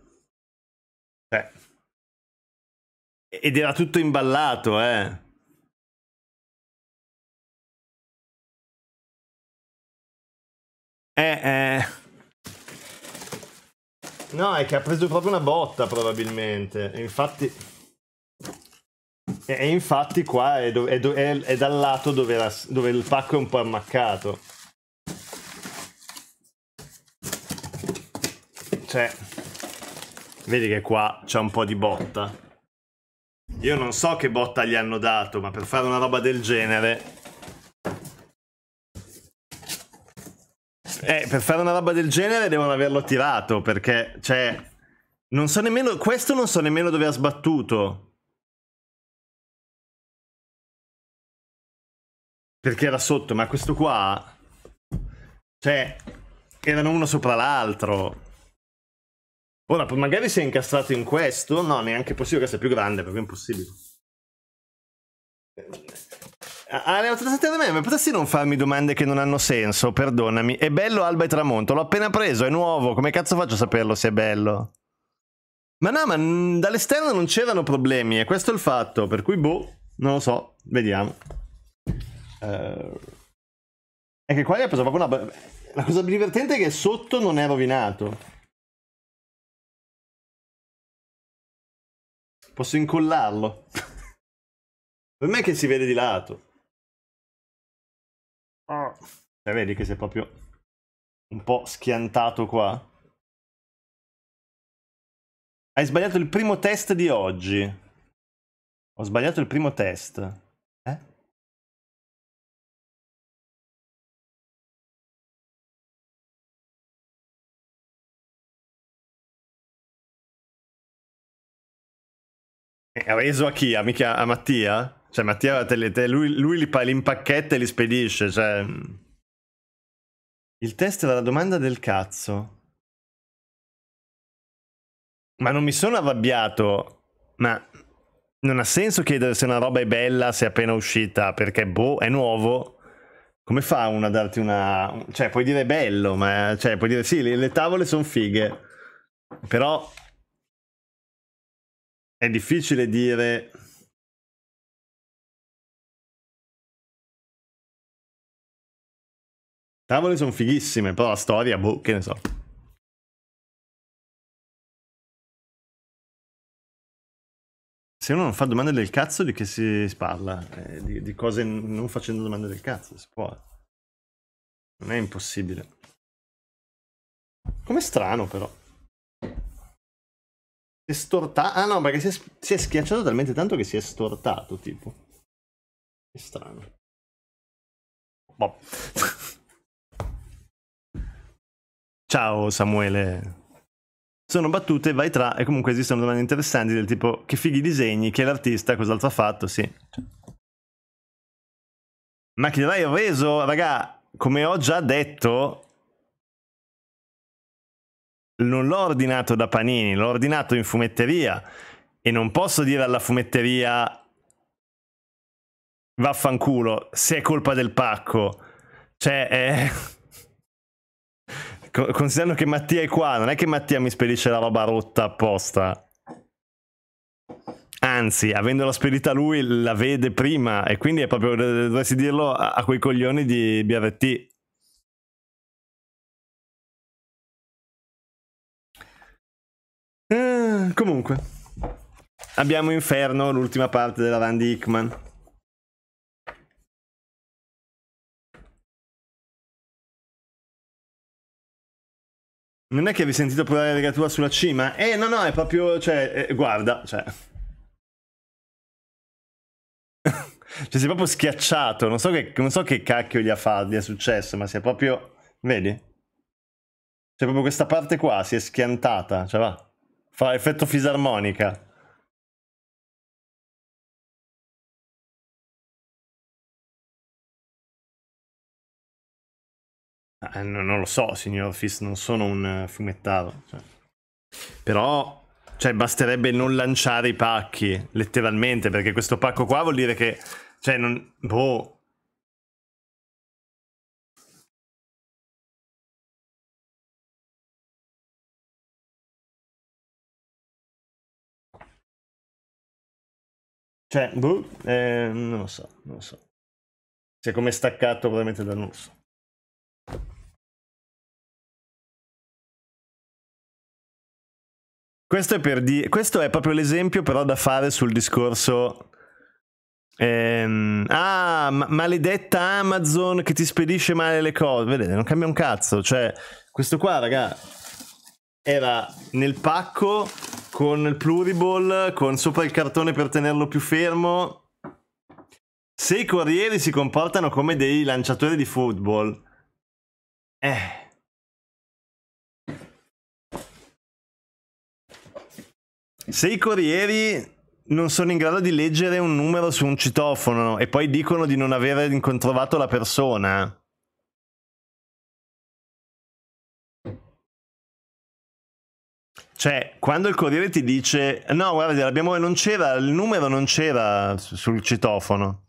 Cioè... Ed era tutto imballato, eh. Eh, eh. No, è che ha preso proprio una botta, probabilmente. infatti... E, e infatti qua è, do, è, do, è, è dal lato dove, la, dove il pacco è un po' ammaccato. Cioè, vedi che qua c'è un po' di botta. Io non so che botta gli hanno dato, ma per fare una roba del genere Eh, per fare una roba del genere devono averlo tirato perché, cioè, non so nemmeno. Questo non so nemmeno dove ha sbattuto. Perché era sotto, ma questo qua... Cioè, erano uno sopra l'altro. Ora, magari si è incastrato in questo. No, neanche possibile, questo è più grande, perché è impossibile. Alea 87 me, ma potresti non farmi domande che non hanno senso, perdonami. È bello Alba e Tramonto, l'ho appena preso, è nuovo, come cazzo faccio a saperlo se è bello? Ma no, ma mm, dall'esterno non c'erano problemi, E questo è il fatto, per cui boh, non lo so, vediamo. Uh, è che qua gli ha preso proprio una... La cosa divertente è che sotto non è rovinato. Posso incollarlo. per me che si vede di lato. Oh. Eh, vedi che sei proprio un po' schiantato qua. Hai sbagliato il primo test di oggi. Ho sbagliato il primo test. ha eh, Reso a chi? A, ah, mica, a ah, Mattia? Cioè Mattia te li, te, lui, lui li, li impacchetta e li spedisce, cioè... Mm. Il test la domanda del cazzo. Ma non mi sono arrabbiato, ma non ha senso chiedere se una roba è bella, se è appena uscita, perché boh, è nuovo. Come fa uno a darti una... Cioè, puoi dire bello, ma... Cioè, puoi dire sì, le, le tavole sono fighe. Però è difficile dire Tavole sono fighissime, però la storia, boh, che ne so. Se uno non fa domande del cazzo, di che si parla? Eh, di, di, cose non facendo domande del cazzo, si può. Non è impossibile. Come strano, però è stortato. Ah no, perché si è, si è schiacciato talmente tanto che si è stortato, tipo. È strano. Boh. Ciao Samuele. Sono battute, vai tra, e comunque esistono domande interessanti del tipo che fighi disegni, chi è l'artista, cos'altro ha fatto, sì. Ma che l'hai reso, raga, come ho già detto, non l'ho ordinato da Panini, l'ho ordinato in fumetteria e non posso dire alla fumetteria vaffanculo se è colpa del pacco. Cioè, è... considerando che Mattia è qua, non è che Mattia mi spedisce la roba rotta apposta. Anzi, avendola spedita lui la vede prima e quindi è proprio dovresti dirlo a, a quei coglioni di BRT. comunque, abbiamo Inferno, l'ultima parte della run di Hickman. Non è che avevi sentito provare la legatura sulla cima? Eh, no, no, è proprio, cioè, eh, guarda, cioè... cioè, si è proprio schiacciato, non so, che, non so che cacchio gli, ha fatto, gli è successo, ma si è proprio... Vedi? Cioè, proprio questa parte qua si è schiantata, cioè va. Fa effetto fisarmonica. Ah, eh, non lo so, signor Fist, non sono un eh, fumettato. Cioè. Però, cioè, basterebbe non lanciare i pacchi, letteralmente, perché questo pacco qua vuol dire che, cioè, non... Boh, Cioè, boh, eh, non lo so, non lo so. Si cioè, è come staccato probabilmente dal nulla. Questo è, per di... Questo è proprio l'esempio però da fare sul discorso... Ehm... Ah, ma maledetta Amazon che ti spedisce male le cose. Vedete, non cambia un cazzo. Cioè, questo qua, raga, era nel pacco con il pluriball, con sopra il cartone per tenerlo più fermo. Se i corrieri si comportano come dei lanciatori di football, eh. Se i corrieri non sono in grado di leggere un numero su un citofono e poi dicono di non aver incontrovato la persona, Cioè, quando il corriere ti dice no, guarda, l'abbiamo non c'era, il numero non c'era sul citofono.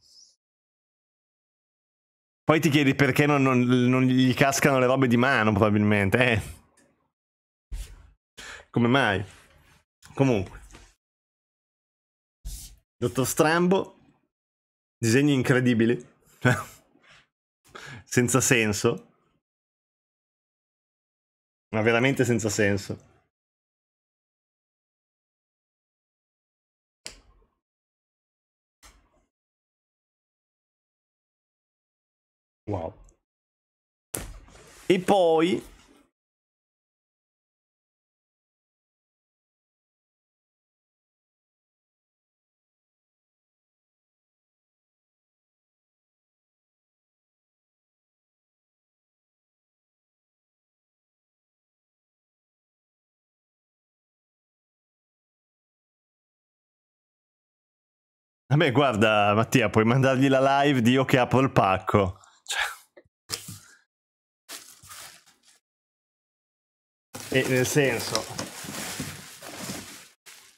Poi ti chiedi perché non, non, non gli cascano le robe di mano, probabilmente. Eh. Come mai? Comunque. Dottor Strambo, disegni incredibili. senza senso. Ma veramente senza senso. E poi A me, guarda, Mattia, puoi mandargli la live di Io che apro il pacco. Cioè... E nel senso,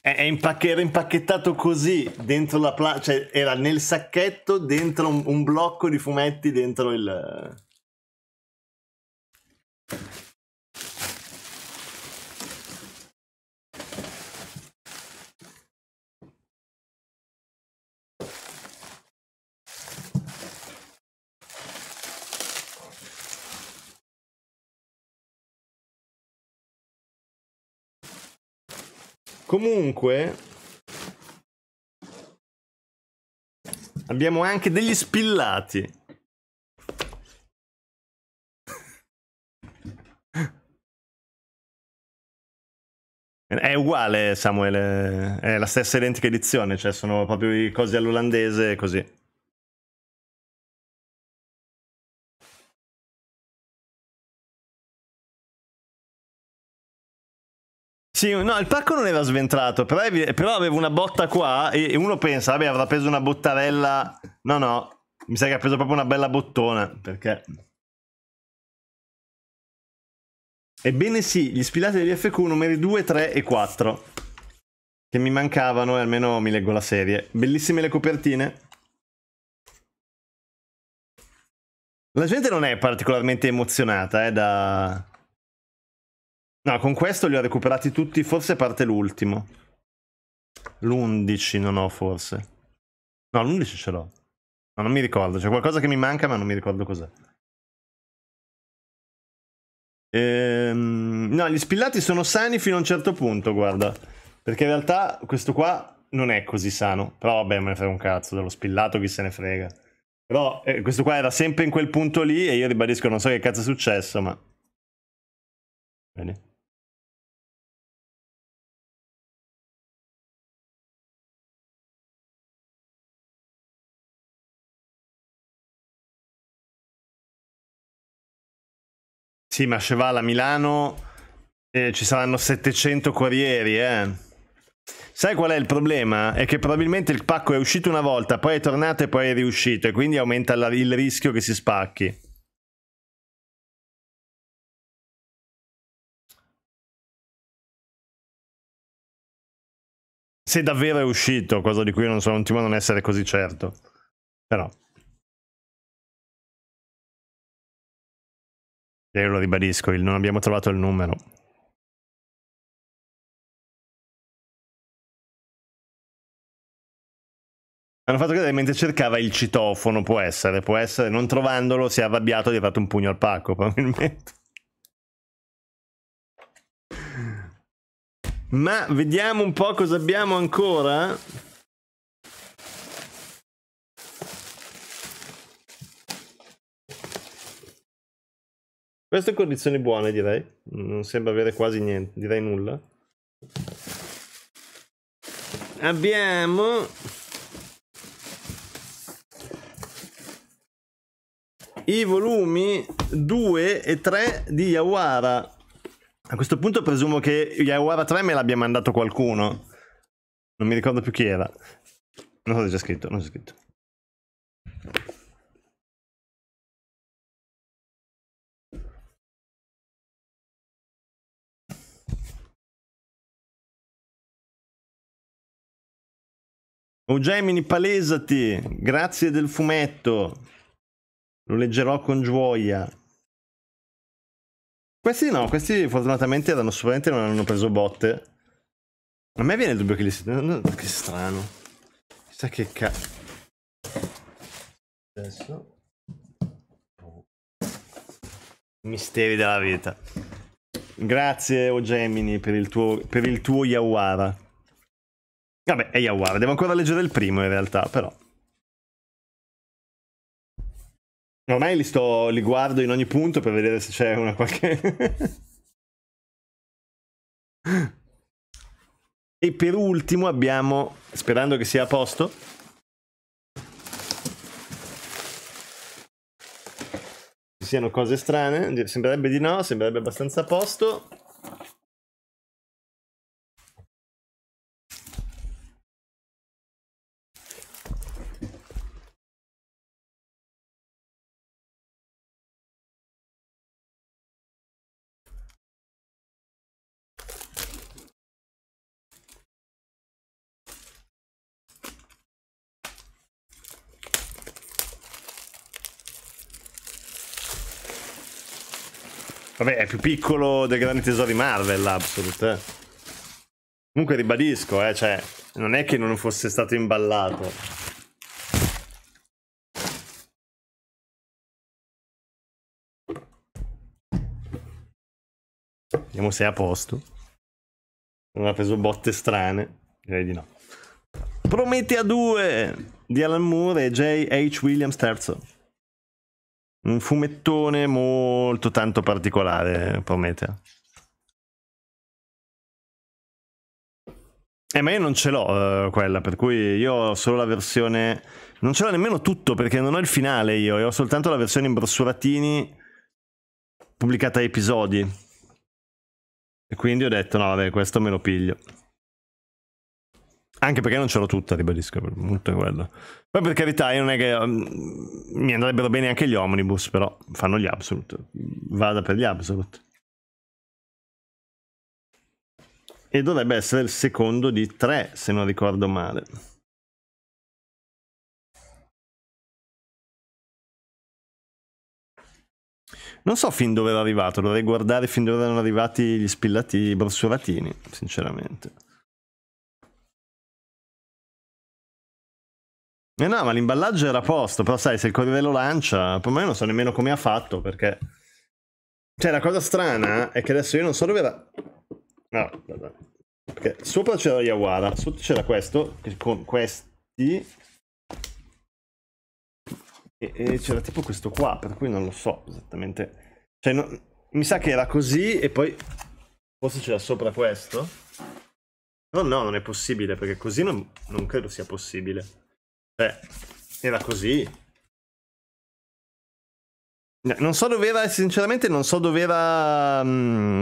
è, impacch- era impacchettato così, dentro la pla- cioè era nel sacchetto, dentro un, un blocco di fumetti, dentro il... Comunque, abbiamo anche degli spillati. È uguale, Samuele. è la stessa identica edizione, cioè sono proprio i cosi all'olandese così. Sì, no, il pacco non era sventrato, però, però avevo una botta qua e, uno pensa, vabbè, avrà preso una bottarella. No, no, mi sa che ha preso proprio una bella bottona, perché... Ebbene sì, gli sfilati degli FQ numeri 2, 3 e 4 che mi mancavano e almeno mi leggo la serie. Bellissime le copertine. La gente non è particolarmente emozionata eh, da, No, con questo li ho recuperati tutti, forse parte l'ultimo. L'11 non ho forse. No, l'11 ce l'ho. No, non mi ricordo, c'è qualcosa che mi manca ma non mi ricordo cos'è. Ehm... no, gli spillati sono sani fino a un certo punto, guarda. Perché in realtà questo qua non è così sano. Però vabbè, me ne frega un cazzo, dello spillato chi se ne frega. Però eh, questo qua era sempre in quel punto lì e io ribadisco non so che cazzo è successo, ma... Bene. Sì, ma Cheval a Milano eh, ci saranno 700 corrieri, eh. Sai qual è il problema? È che probabilmente il pacco è uscito una volta, poi è tornato e poi è riuscito, e quindi aumenta la, il rischio che si spacchi. Se davvero è uscito, cosa di cui non sono un timo non essere così certo. Però. Io lo ribadisco, non abbiamo trovato il numero. Hanno fatto credere mentre cercava il citofono, può essere, può essere, non trovandolo si è arrabbiato e gli ha fatto un pugno al pacco, probabilmente. Ma vediamo un po' cosa abbiamo ancora. Questo in condizioni buone, direi. Non sembra avere quasi niente, direi nulla. Abbiamo... I volumi 2 e 3 di Yawara. A questo punto presumo che Yawara 3 me l'abbia mandato qualcuno. Non mi ricordo più chi era. Non so se c'è scritto, non c'è scritto. Oh Gemini, palesati, grazie del fumetto. Lo leggerò con gioia. Questi no, questi fortunatamente l'hanno sicuramente non hanno preso botte. A me viene il dubbio che li... Che strano. Chissà che cazzo. Adesso... Misteri della vita. Grazie Ogemini oh per il tuo, per il tuo Yawara. Vabbè, è Yawara. Devo ancora leggere il primo in realtà, però. Ormai li, sto, li guardo in ogni punto per vedere se c'è una qualche... e per ultimo abbiamo, sperando che sia a posto... Ci siano cose strane, sembrerebbe di no, sembrerebbe abbastanza a posto. Vabbè, è più piccolo dei grandi tesori Marvel, Absolute. Eh. Comunque ribadisco, eh, cioè, non è che non fosse stato imballato. Vediamo se è a posto. Non ha preso botte strane. Direi di no. Promete a due di Alan Moore e J.H. Williams III un fumettone molto tanto particolare, Prometea. Eh, ma io non ce l'ho eh, quella, per cui io ho solo la versione... Non ce l'ho nemmeno tutto, perché non ho il finale io, io ho soltanto la versione in brossuratini pubblicata a episodi. E quindi ho detto, no, vabbè, questo me lo piglio. Anche perché non ce l'ho tutta, ribadisco, molto è quello. Poi per carità, io non è che um, mi andrebbero bene anche gli omnibus, però fanno gli absolute. Vada per gli absolute. E dovrebbe essere il secondo di tre, se non ricordo male. Non so fin dove era arrivato, dovrei guardare fin dove erano arrivati gli spillati, i brossuratini, sinceramente. Eh no, ma l'imballaggio era a posto, però sai, se il Corriere lo lancia, per me non so nemmeno come ha fatto, perché... Cioè, la cosa strana è che adesso io non so dove era... No, vabbè. Perché sopra c'era Yawara, sotto c'era questo, con questi... E, e c'era tipo questo qua, per cui non lo so esattamente. Cioè, no... mi sa che era così e poi... Forse c'era sopra questo? Però no, non è possibile, perché così non, non credo sia possibile. Beh, era così. Non so dove era, sinceramente, non so dove era um,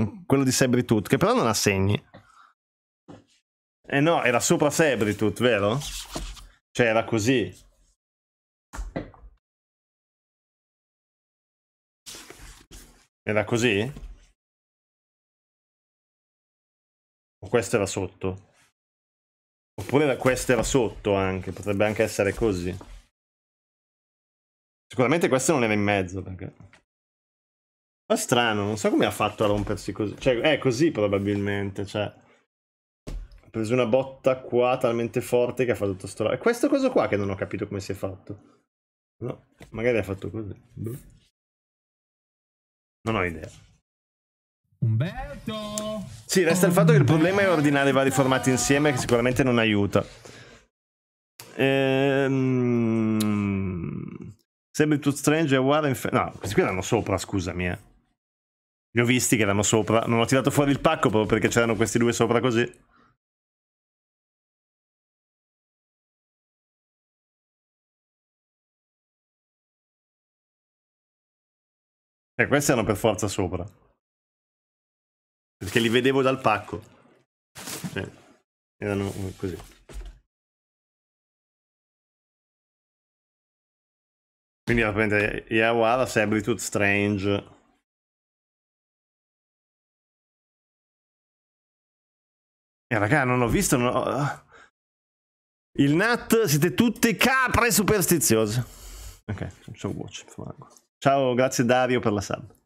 mhmm, quello di Sabritooth, che però non ha segni. Eh no, era sopra Sabritooth, vero? Cioè, era così. Era così? O questo era sotto? Oppure questa era sotto anche, potrebbe anche essere così. Sicuramente questa non era in mezzo perché... Ma è strano, non so come ha fatto a rompersi così. Cioè, è così probabilmente, cioè... Ha preso una botta qua talmente forte che ha fatto tutto sto... È questo coso qua che non ho capito come si è fatto. No, magari ha fatto così. Boh. Non ho idea. Umberto! Sì, resta il fatto che il problema è ordinare i vari formati insieme, che sicuramente non aiuta. Ehm... Sempre Too Strange e War Infer- No, questi qui erano sopra, scusami. Eh. Li ho visti che erano sopra. Non ho tirato fuori il pacco proprio perché c'erano questi due sopra così. E eh, questi erano per forza sopra perché li vedevo dal pacco. Cioè, erano così. Quindi a praticamente Yawara Sabretooth Strange. E eh, raga, non ho visto... Non ho... Il Nat, siete tutte capre superstiziose. Ok, non c'è voce. Ciao, grazie Dario per la sub.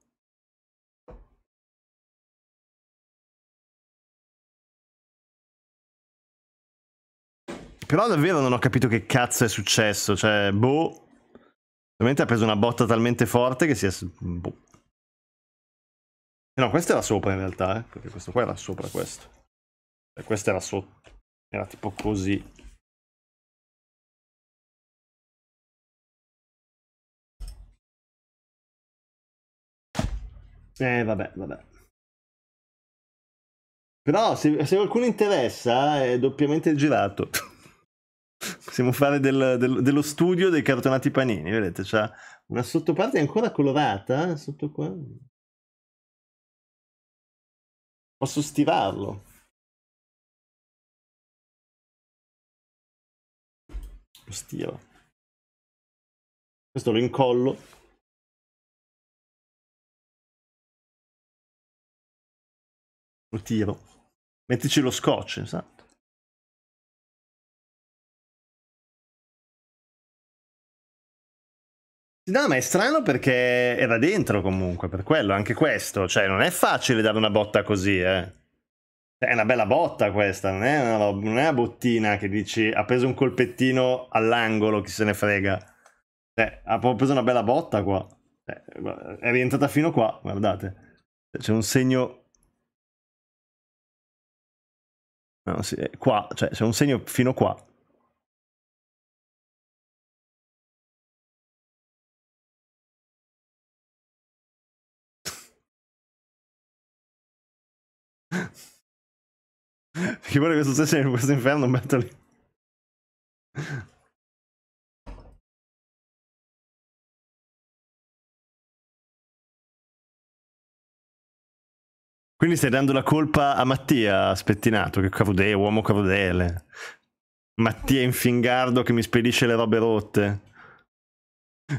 Però davvero non ho capito che cazzo è successo. Cioè, boh. Ovviamente ha preso una botta talmente forte che si è. Boh. No, questa era sopra in realtà, eh? Perché questo qua era sopra questo. E cioè, questa era sotto. Era tipo così. Eh, vabbè, vabbè. Però se, se qualcuno interessa eh, è doppiamente girato. Possiamo fare del, del, dello studio dei cartonati panini, vedete, c'è una sottoparte ancora colorata, eh, sotto qua. Posso stirarlo. Lo stiro. Questo lo incollo. Lo tiro. Mettici lo scotch, sa? No, ma è strano perché era dentro comunque, per quello, anche questo. Cioè, non è facile dare una botta così, eh. Cioè, è una bella botta questa, non è una, non è una bottina che dici ha preso un colpettino all'angolo, chi se ne frega. Cioè, ha preso una bella botta qua. Cioè, è rientrata fino qua, guardate. Cioè, c'è un segno... No, sì, qua, cioè c'è un segno fino qua. Ci vuole che successe in questo inferno, mettali. Quindi stai dando la colpa a Mattia, spettinato, che cavudele, uomo cavudele. Mattia Infingardo che mi spedisce le robe rotte.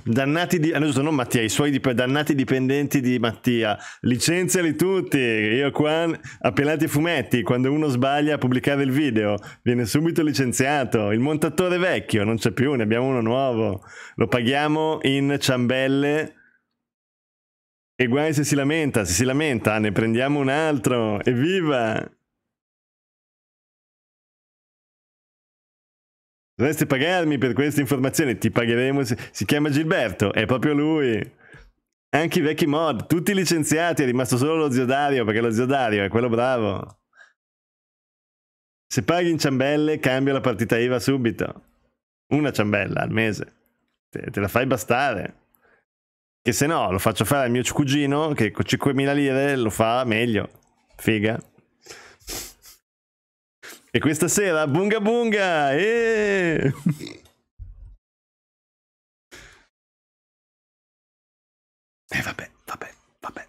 Dannati di... Ah, no, non Mattia, i suoi dip... dannati dipendenti di Mattia. Licenziali tutti, io qua a pelati fumetti, quando uno sbaglia a pubblicare il video, viene subito licenziato. Il montatore vecchio, non c'è più, ne abbiamo uno nuovo. Lo paghiamo in ciambelle. E guai se si lamenta, se si lamenta, ne prendiamo un altro. Evviva! Dovresti pagarmi per queste informazioni, ti pagheremo. Si chiama Gilberto, è proprio lui. Anche i vecchi mod, tutti licenziati, è rimasto solo lo zio Dario, perché lo zio Dario è quello bravo. Se paghi in ciambelle, cambia la partita IVA subito. Una ciambella al mese. Te, te la fai bastare. Che se no lo faccio fare al mio cugino, che con 5.000 lire lo fa meglio. Figa. E questa sera, bunga bunga! Eh! E vabbè, vabbè, vabbè.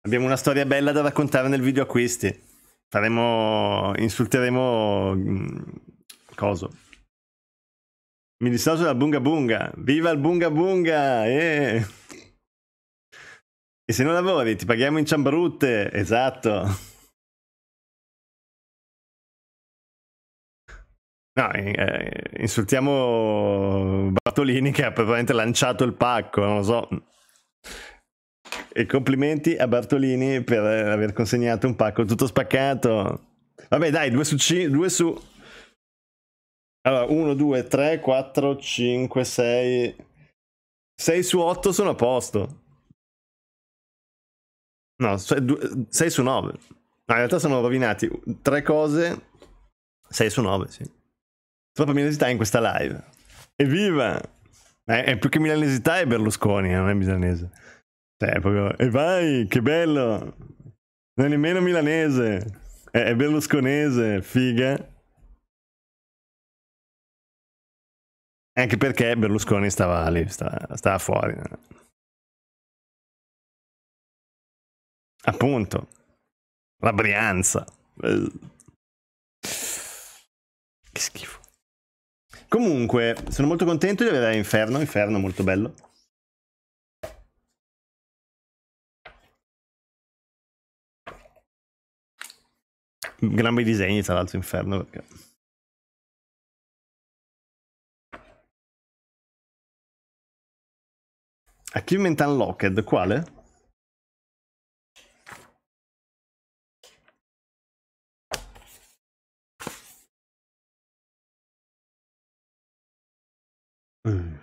Abbiamo una storia bella da raccontare nel video acquisti. Faremo... insulteremo... Mm, coso. Mi dissocio dal bunga bunga. Viva il bunga bunga! Eh! E se non lavori ti paghiamo in ciambrutte. esatto. No, eh, eh, insultiamo Bartolini che ha praticamente lanciato il pacco, non lo so. E complimenti a Bartolini per eh, aver consegnato un pacco tutto spaccato. Vabbè, dai, 2 su 5, 2 su Allora, 1 2 3 4 5 6 6 su 8 sono a posto. No, 6 su 9. No, in realtà sono rovinati. Tre cose 6 su 9, sì. Troppa milanesità in questa live. Evviva! È, eh, è più che milanesità è Berlusconi, eh, non è milanese. Cioè, è proprio... E vai, che bello! Non è nemmeno milanese. È, è berlusconese, figa. Anche perché Berlusconi stava lì, stava, stava fuori. Appunto. La Brianza. Eh. Che schifo. Comunque, sono molto contento di avere Inferno, Inferno molto bello. Gran bei disegni, tra l'altro, Inferno, perché... Achievement Unlocked, quale? Mm.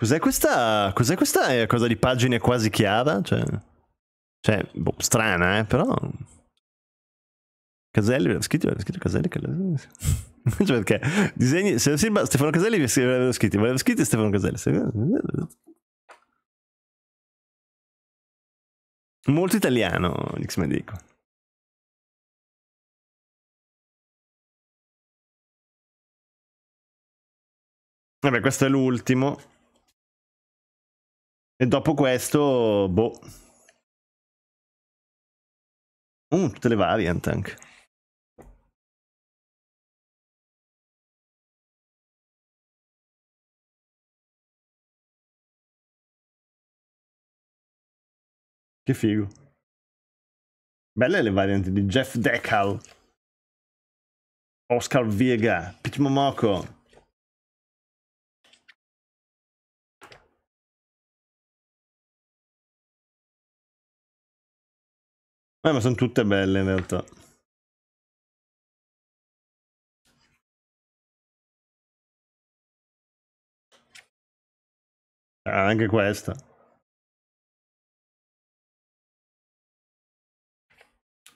Cos'è questa? Cos'è questa eh, cosa di pagine quasi chiara? Cioè, cioè boh, strana, eh, però. Caselli, scritto, scritto Caselli, Caselli. cioè perché disegni, se Silva, Stefano Caselli vi aveva scritti, voleva scritti Stefano Caselli. Molto italiano, X-Men dico. Vabbè, questo è l'ultimo. E dopo questo, boh. Uh, tutte le variant anche. Che figo. Belle le varianti di Jeff Decal, Oscar Viega, Pete Momoko, Eh, ma sono tutte belle in realtà. Ah, anche questa.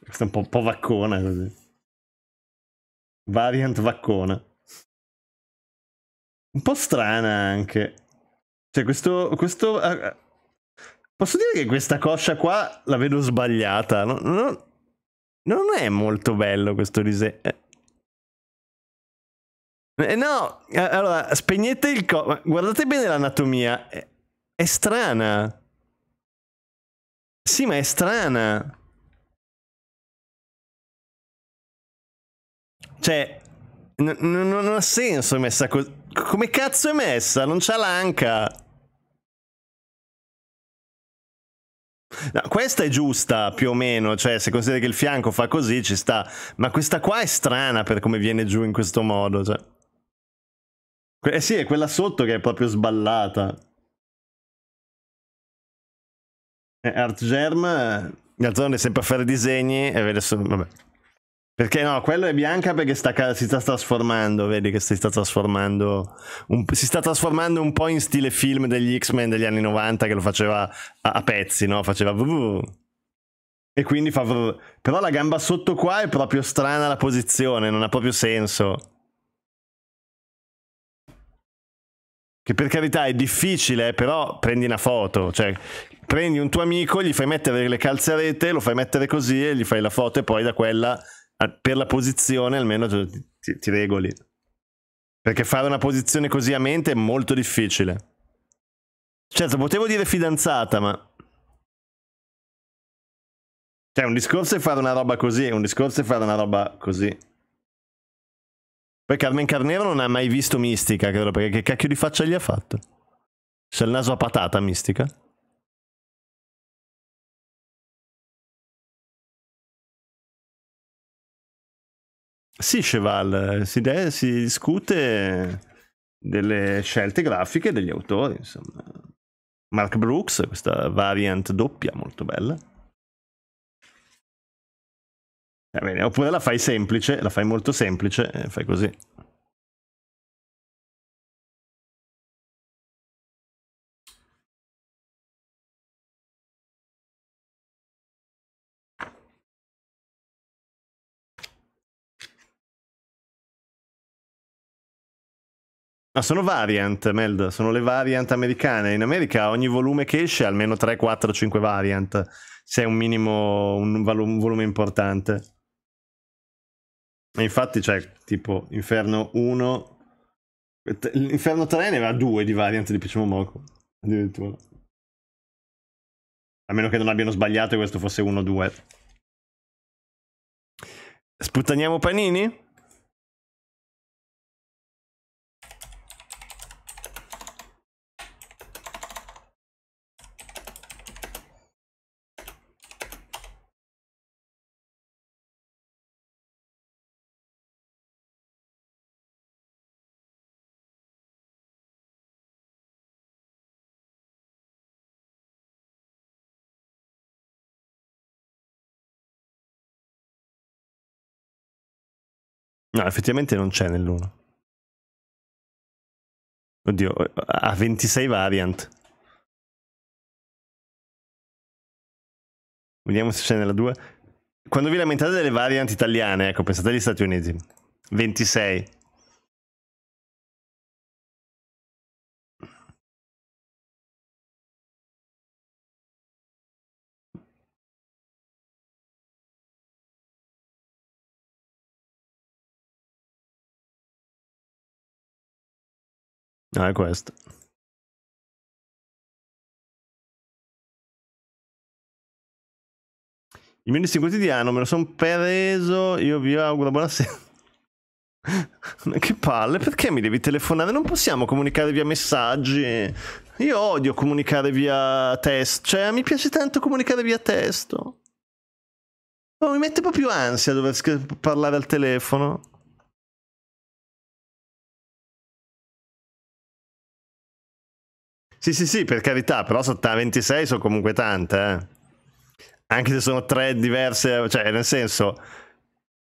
Questa è un po', po vaccona così. Variant vaccona. Un po' strana anche. Cioè questo, questo ah, ah, Posso dire che questa coscia qua la vedo sbagliata. No, no, non è molto bello questo disegno. Eh. eh, no, allora, spegnete il co... Guardate bene l'anatomia. È, è strana. Sì, ma è strana. Cioè, non ha senso messa così. Come cazzo è messa? Non c'ha l'anca. No, questa è giusta più o meno, cioè se consideri che il fianco fa così ci sta, ma questa qua è strana per come viene giù in questo modo. Cioè. Eh sì, è quella sotto che è proprio sballata. Eh, Art Germ, d'altronde eh, sempre a fare disegni e adesso, vabbè. Perché no, quella è bianca perché sta, si sta trasformando, vedi che si sta trasformando, un, si sta trasformando un po' in stile film degli X-Men degli anni 90 che lo faceva a, a pezzi, no? Faceva... Vvv. E quindi fa... Vvv. Però la gamba sotto qua è proprio strana la posizione, non ha proprio senso. Che per carità è difficile, eh, però prendi una foto, cioè prendi un tuo amico, gli fai mettere le calze a rete, lo fai mettere così e gli fai la foto e poi da quella per la posizione almeno ti, ti regoli. Perché fare una posizione così a mente è molto difficile. Certo, potevo dire fidanzata, ma... Cioè, un discorso è fare una roba così, un discorso è fare una roba così. Poi Carmen Carnero non ha mai visto Mistica, credo, perché che cacchio di faccia gli ha fatto? C'è il naso a patata, Mistica? Sì, Cheval, si, de- si discute delle scelte grafiche degli autori, insomma. Mark Brooks, questa variant doppia, molto bella. Eh, bene, oppure la fai semplice, la fai molto semplice, eh, fai così. No, ah, sono variant, Meld, sono le variant americane. In America ogni volume che esce ha almeno 3, 4, 5 variant, se è un minimo, un, volume importante. E infatti c'è cioè, tipo Inferno 1, Inferno 3 ne aveva 2 di variant di Piccino Moco, addirittura. A meno che non abbiano sbagliato e questo fosse 1 o 2. Sputtaniamo panini? No, effettivamente non c'è nell'1. Oddio, ha 26 variant. Vediamo se c'è nella 2. Quando vi lamentate delle variant italiane, ecco, pensate agli Stati Uniti. 26. Ah, questo. Il mio disco quotidiano me lo sono preso. Io vi auguro buonasera. che palle, perché mi devi telefonare? Non possiamo comunicare via messaggi. Io odio comunicare via testo. Cioè, mi piace tanto comunicare via testo. Oh, mi mette proprio ansia dover parlare al telefono. Sì, sì, sì, per carità, però 26 sono comunque tante, eh. Anche se sono tre diverse, cioè nel senso,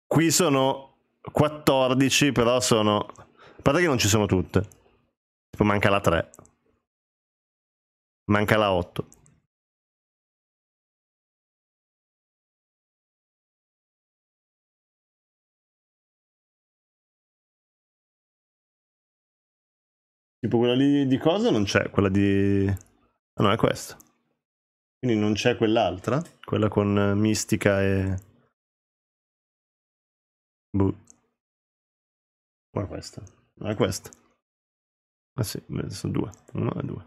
qui sono 14, però sono... A parte che non ci sono tutte. Tipo manca la 3. Manca la 8. Tipo quella lì di cosa non c'è, quella di... Ah no, è questa. Quindi non c'è quell'altra? Quella con eh, Mistica e... Boh. Ma questa. Ma è questa. Ah sì, eh, sono due. Uno e due.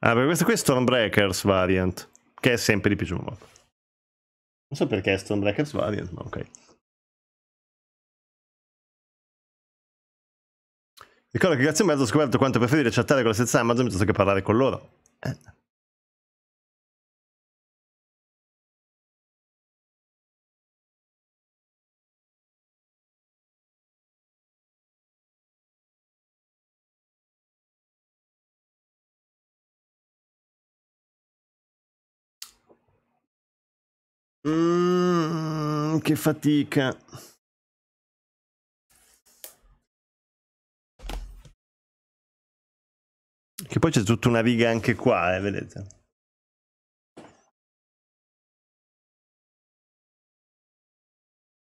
Ah, perché questa qui è Stormbreakers Variant, che è sempre di più Pijumon. Non so perché è Stormbreakers Variant, ma ok. Ricordo che grazie a me ho scoperto quanto preferire chattare con la sezione Amazon piuttosto che parlare con loro. Mm, che fatica. Che poi c'è tutta una riga anche qua, eh, vedete.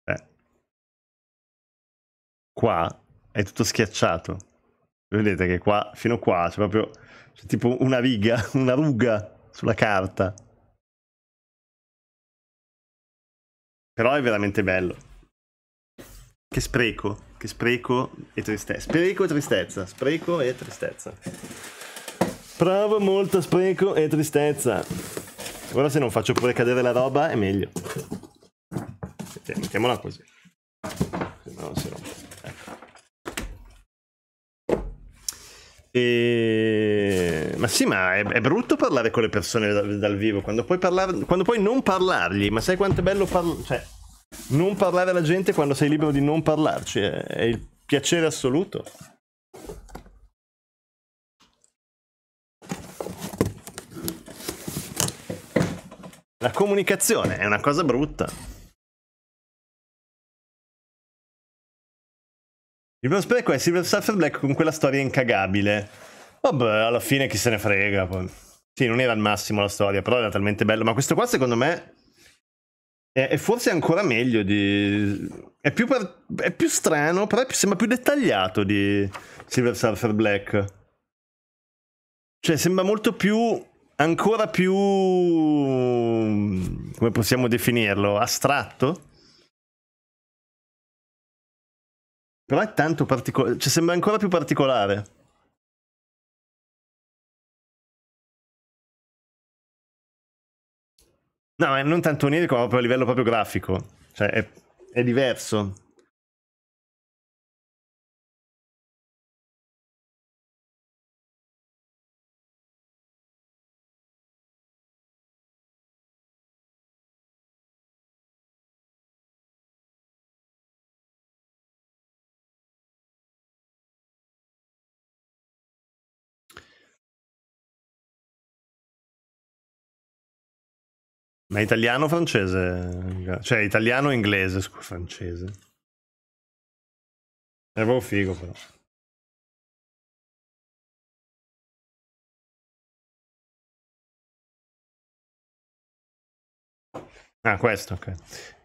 Eh. Qua è tutto schiacciato. Vedete che qua, fino a qua, c'è proprio c'è tipo una riga, una ruga sulla carta. Però è veramente bello. Che spreco, che spreco e tristezza. Spreco e tristezza, spreco e tristezza. Provo molto spreco e tristezza. Ora se non faccio pure cadere la roba è meglio. Mettiamola così. No, si rompe. Ecco. E... Eh, ma sì, ma è, è, brutto parlare con le persone dal, dal vivo. Quando puoi, parlare, quando puoi non parlargli, ma sai quanto è bello parlare... Cioè, non parlare alla gente quando sei libero di non parlarci è, è il piacere assoluto. La comunicazione è una cosa brutta. Il primo specchio è Silver Surfer Black con quella storia incagabile. Vabbè, alla fine chi se ne frega. Poi. Sì, non era al massimo la storia, però era talmente bello. Ma questo qua, secondo me, è, è forse ancora meglio di... È più, per... è più strano, però più... sembra più dettagliato di Silver Surfer Black. Cioè, sembra molto più ancora più come possiamo definirlo astratto però è tanto particolare ci cioè, sembra ancora più particolare no è non tanto onirico proprio a livello proprio grafico cioè è, è diverso Ma italiano o francese? Cioè italiano o inglese, scusa, francese. È proprio figo però. Ah, questo, ok.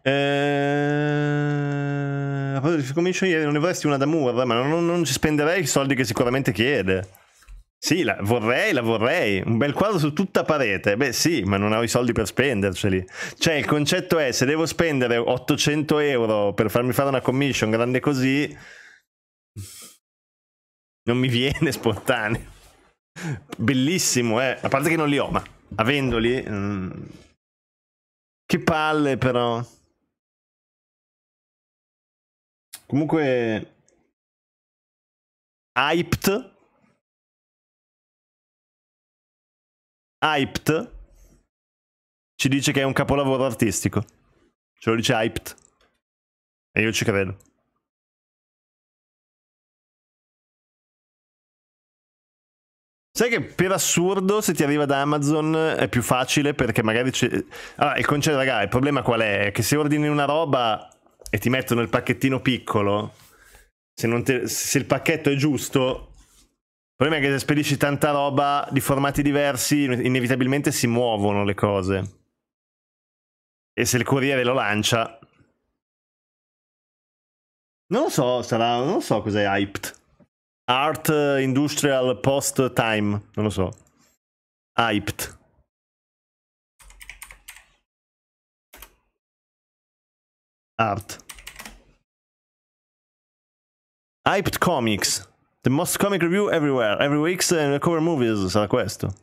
Eh... Comincio ieri, non ne vorresti una da Murra, ma non, non ci spenderei i soldi che sicuramente chiede. Sì, la vorrei, la vorrei. Un bel quadro su tutta parete. Beh, sì, ma non ho i soldi per spenderceli. Cioè, il concetto è: se devo spendere 800 euro per farmi fare una commission grande così, non mi viene spontaneo. Bellissimo, eh. A parte che non li ho, ma avendoli. Mm. Che palle, però. Comunque. Hyped Hyped ci dice che è un capolavoro artistico. Ce lo dice Hyped. E io ci credo. Sai che per assurdo se ti arriva da Amazon è più facile perché magari c'è... Allora, il concetto, raga, il problema qual è? Che se ordini una roba e ti mettono il pacchettino piccolo, se, te... se il pacchetto è giusto, il problema è che se spedisci tanta roba di formati diversi, inevitabilmente si muovono le cose. E se il corriere lo lancia... Non lo so, sarà... Non lo so cos'è hyped. Art Industrial Post Time. Non lo so. Hyped. Art. Hyped Comics. The most comic review everywhere, every week and eh, cover movies, sarà questo.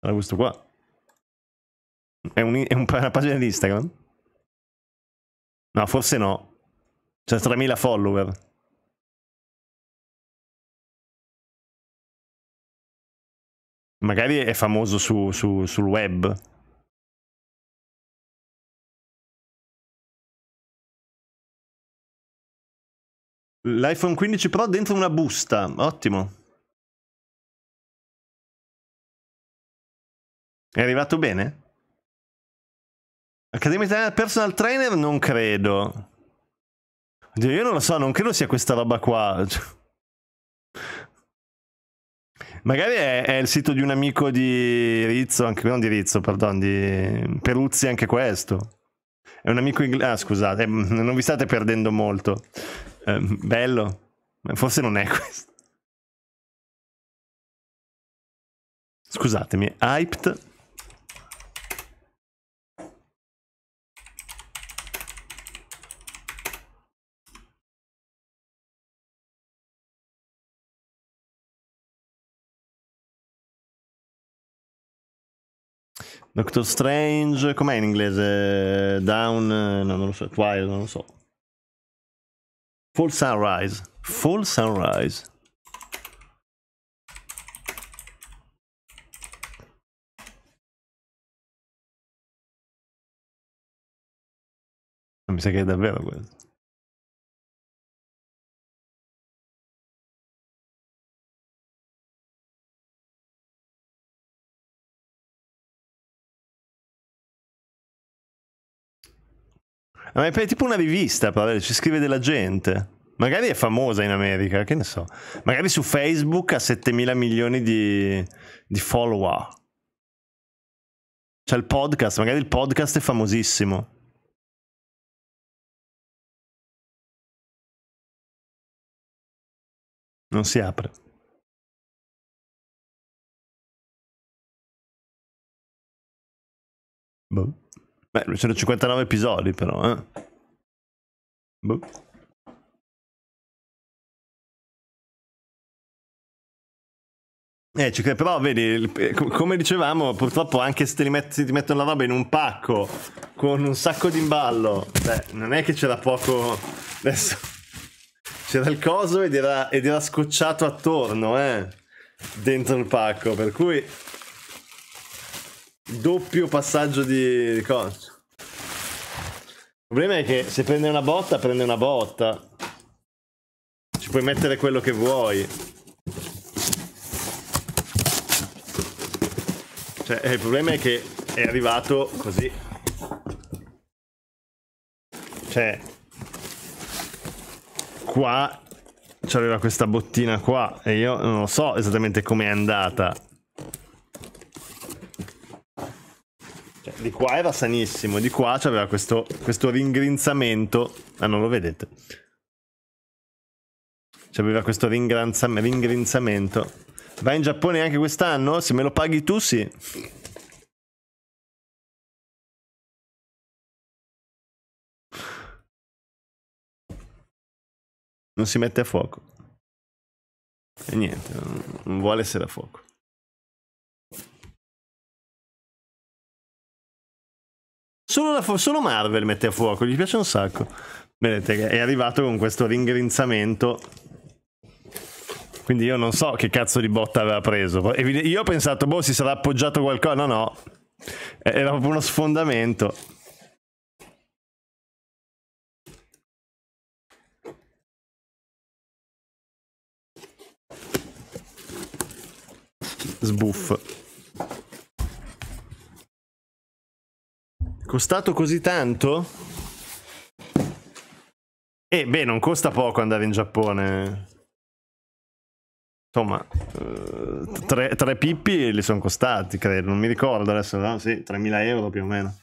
Sarà questo qua. È, un, è un, una pagina di Instagram? No, forse no. C'è 3.000 follower. Magari è famoso su, su, sul web. L'iPhone 15 Pro dentro una busta, ottimo. È arrivato bene? Accademia Italiana Personal Trainer? Non credo. Oddio, io non lo so, non credo sia questa roba qua. Magari è, è, il sito di un amico di Rizzo, anche non di Rizzo, perdon, di Peruzzi anche questo. È un amico inglese... Ah, scusate, non vi state perdendo molto. Ehm, bello. Forse non è questo. Scusatemi, hyped. Doctor Strange, com'è in inglese? Down, no, non lo so, Twilight, non lo so. Full sunrise. Full sunrise. Δεν πιστεύω για τα βέβαια. Ma è tipo una rivista, Pavel, ci scrive della gente. Magari è famosa in America, che ne so. Magari su Facebook ha 7 mila milioni di, di follower. C'è il podcast, magari il podcast è famosissimo. Non si apre. Boh. Beh, sono 59 episodi però, eh. Boh. Eh, cioè, però vedi, come dicevamo, purtroppo anche se li metti, ti mettono la roba in un pacco con un sacco di imballo, beh, non è che c'era poco... Adesso c'era il coso ed era, ed era scocciato attorno, eh, dentro il pacco, per cui doppio passaggio di, di cosa. Il problema è che se prende una botta, prende una botta. Ci puoi mettere quello che vuoi. Cioè, eh, il problema è che è arrivato così. Cioè, qua c'aveva questa bottina qua e io non lo so esattamente com'è andata. Cioè, di qua era sanissimo, di qua c'aveva questo, questo ringrinzamento. Ah, non lo vedete. C'aveva questo ringrinzamento. Vai in Giappone anche quest'anno? Se me lo paghi tu, sì. Non si mette a fuoco. E niente, non vuole essere a fuoco. Solo, fu- solo Marvel mette a fuoco, gli piace un sacco. Vedete, è arrivato con questo ringrinzamento quindi io non so che cazzo di botta aveva preso. Io ho pensato, boh, si sarà appoggiato qualcosa. No, no. Era proprio uno sfondamento. Sbuffo. Costato così tanto? Eh, beh, non costa poco andare in Giappone. Insomma, eh, tre, tre, pippi li sono costati, credo. Non mi ricordo adesso, no? Sì, 3.000 euro più o meno.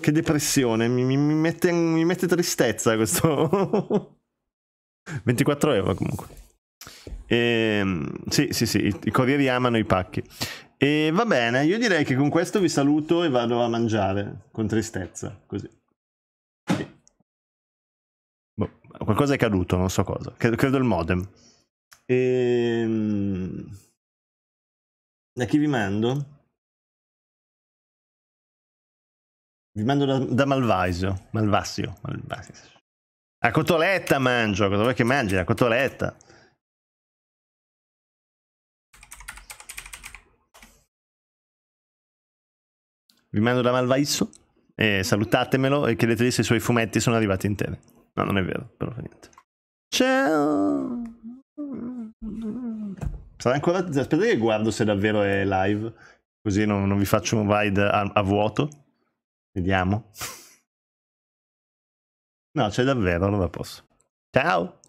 Che depressione, mi, mi, mi, mette, mi mette, tristezza questo. 24 euro comunque. E, ehm, sì, sì, sì, i, i corrieri amano i pacchi. E va bene, io direi che con questo vi saluto e vado a mangiare con tristezza, così. Sì. Boh, qualcosa è caduto, non so cosa. Credo, credo il modem. E... Ehm, da chi vi mando? Vi mando da, da Malvasio. Malvassio. Malvassio. A cotoletta mangio, cos'è che mangi? A cotoletta. vi mando da Malvaisso e salutatemelo e chiedetegli se i suoi fumetti sono arrivati in tele. No, non è vero, però niente. Ciao! Sarà ancora... Aspetta che guardo se davvero è live, così non, non vi faccio un ride a, a vuoto. Vediamo. No, c'è davvero, allora posso. Ciao!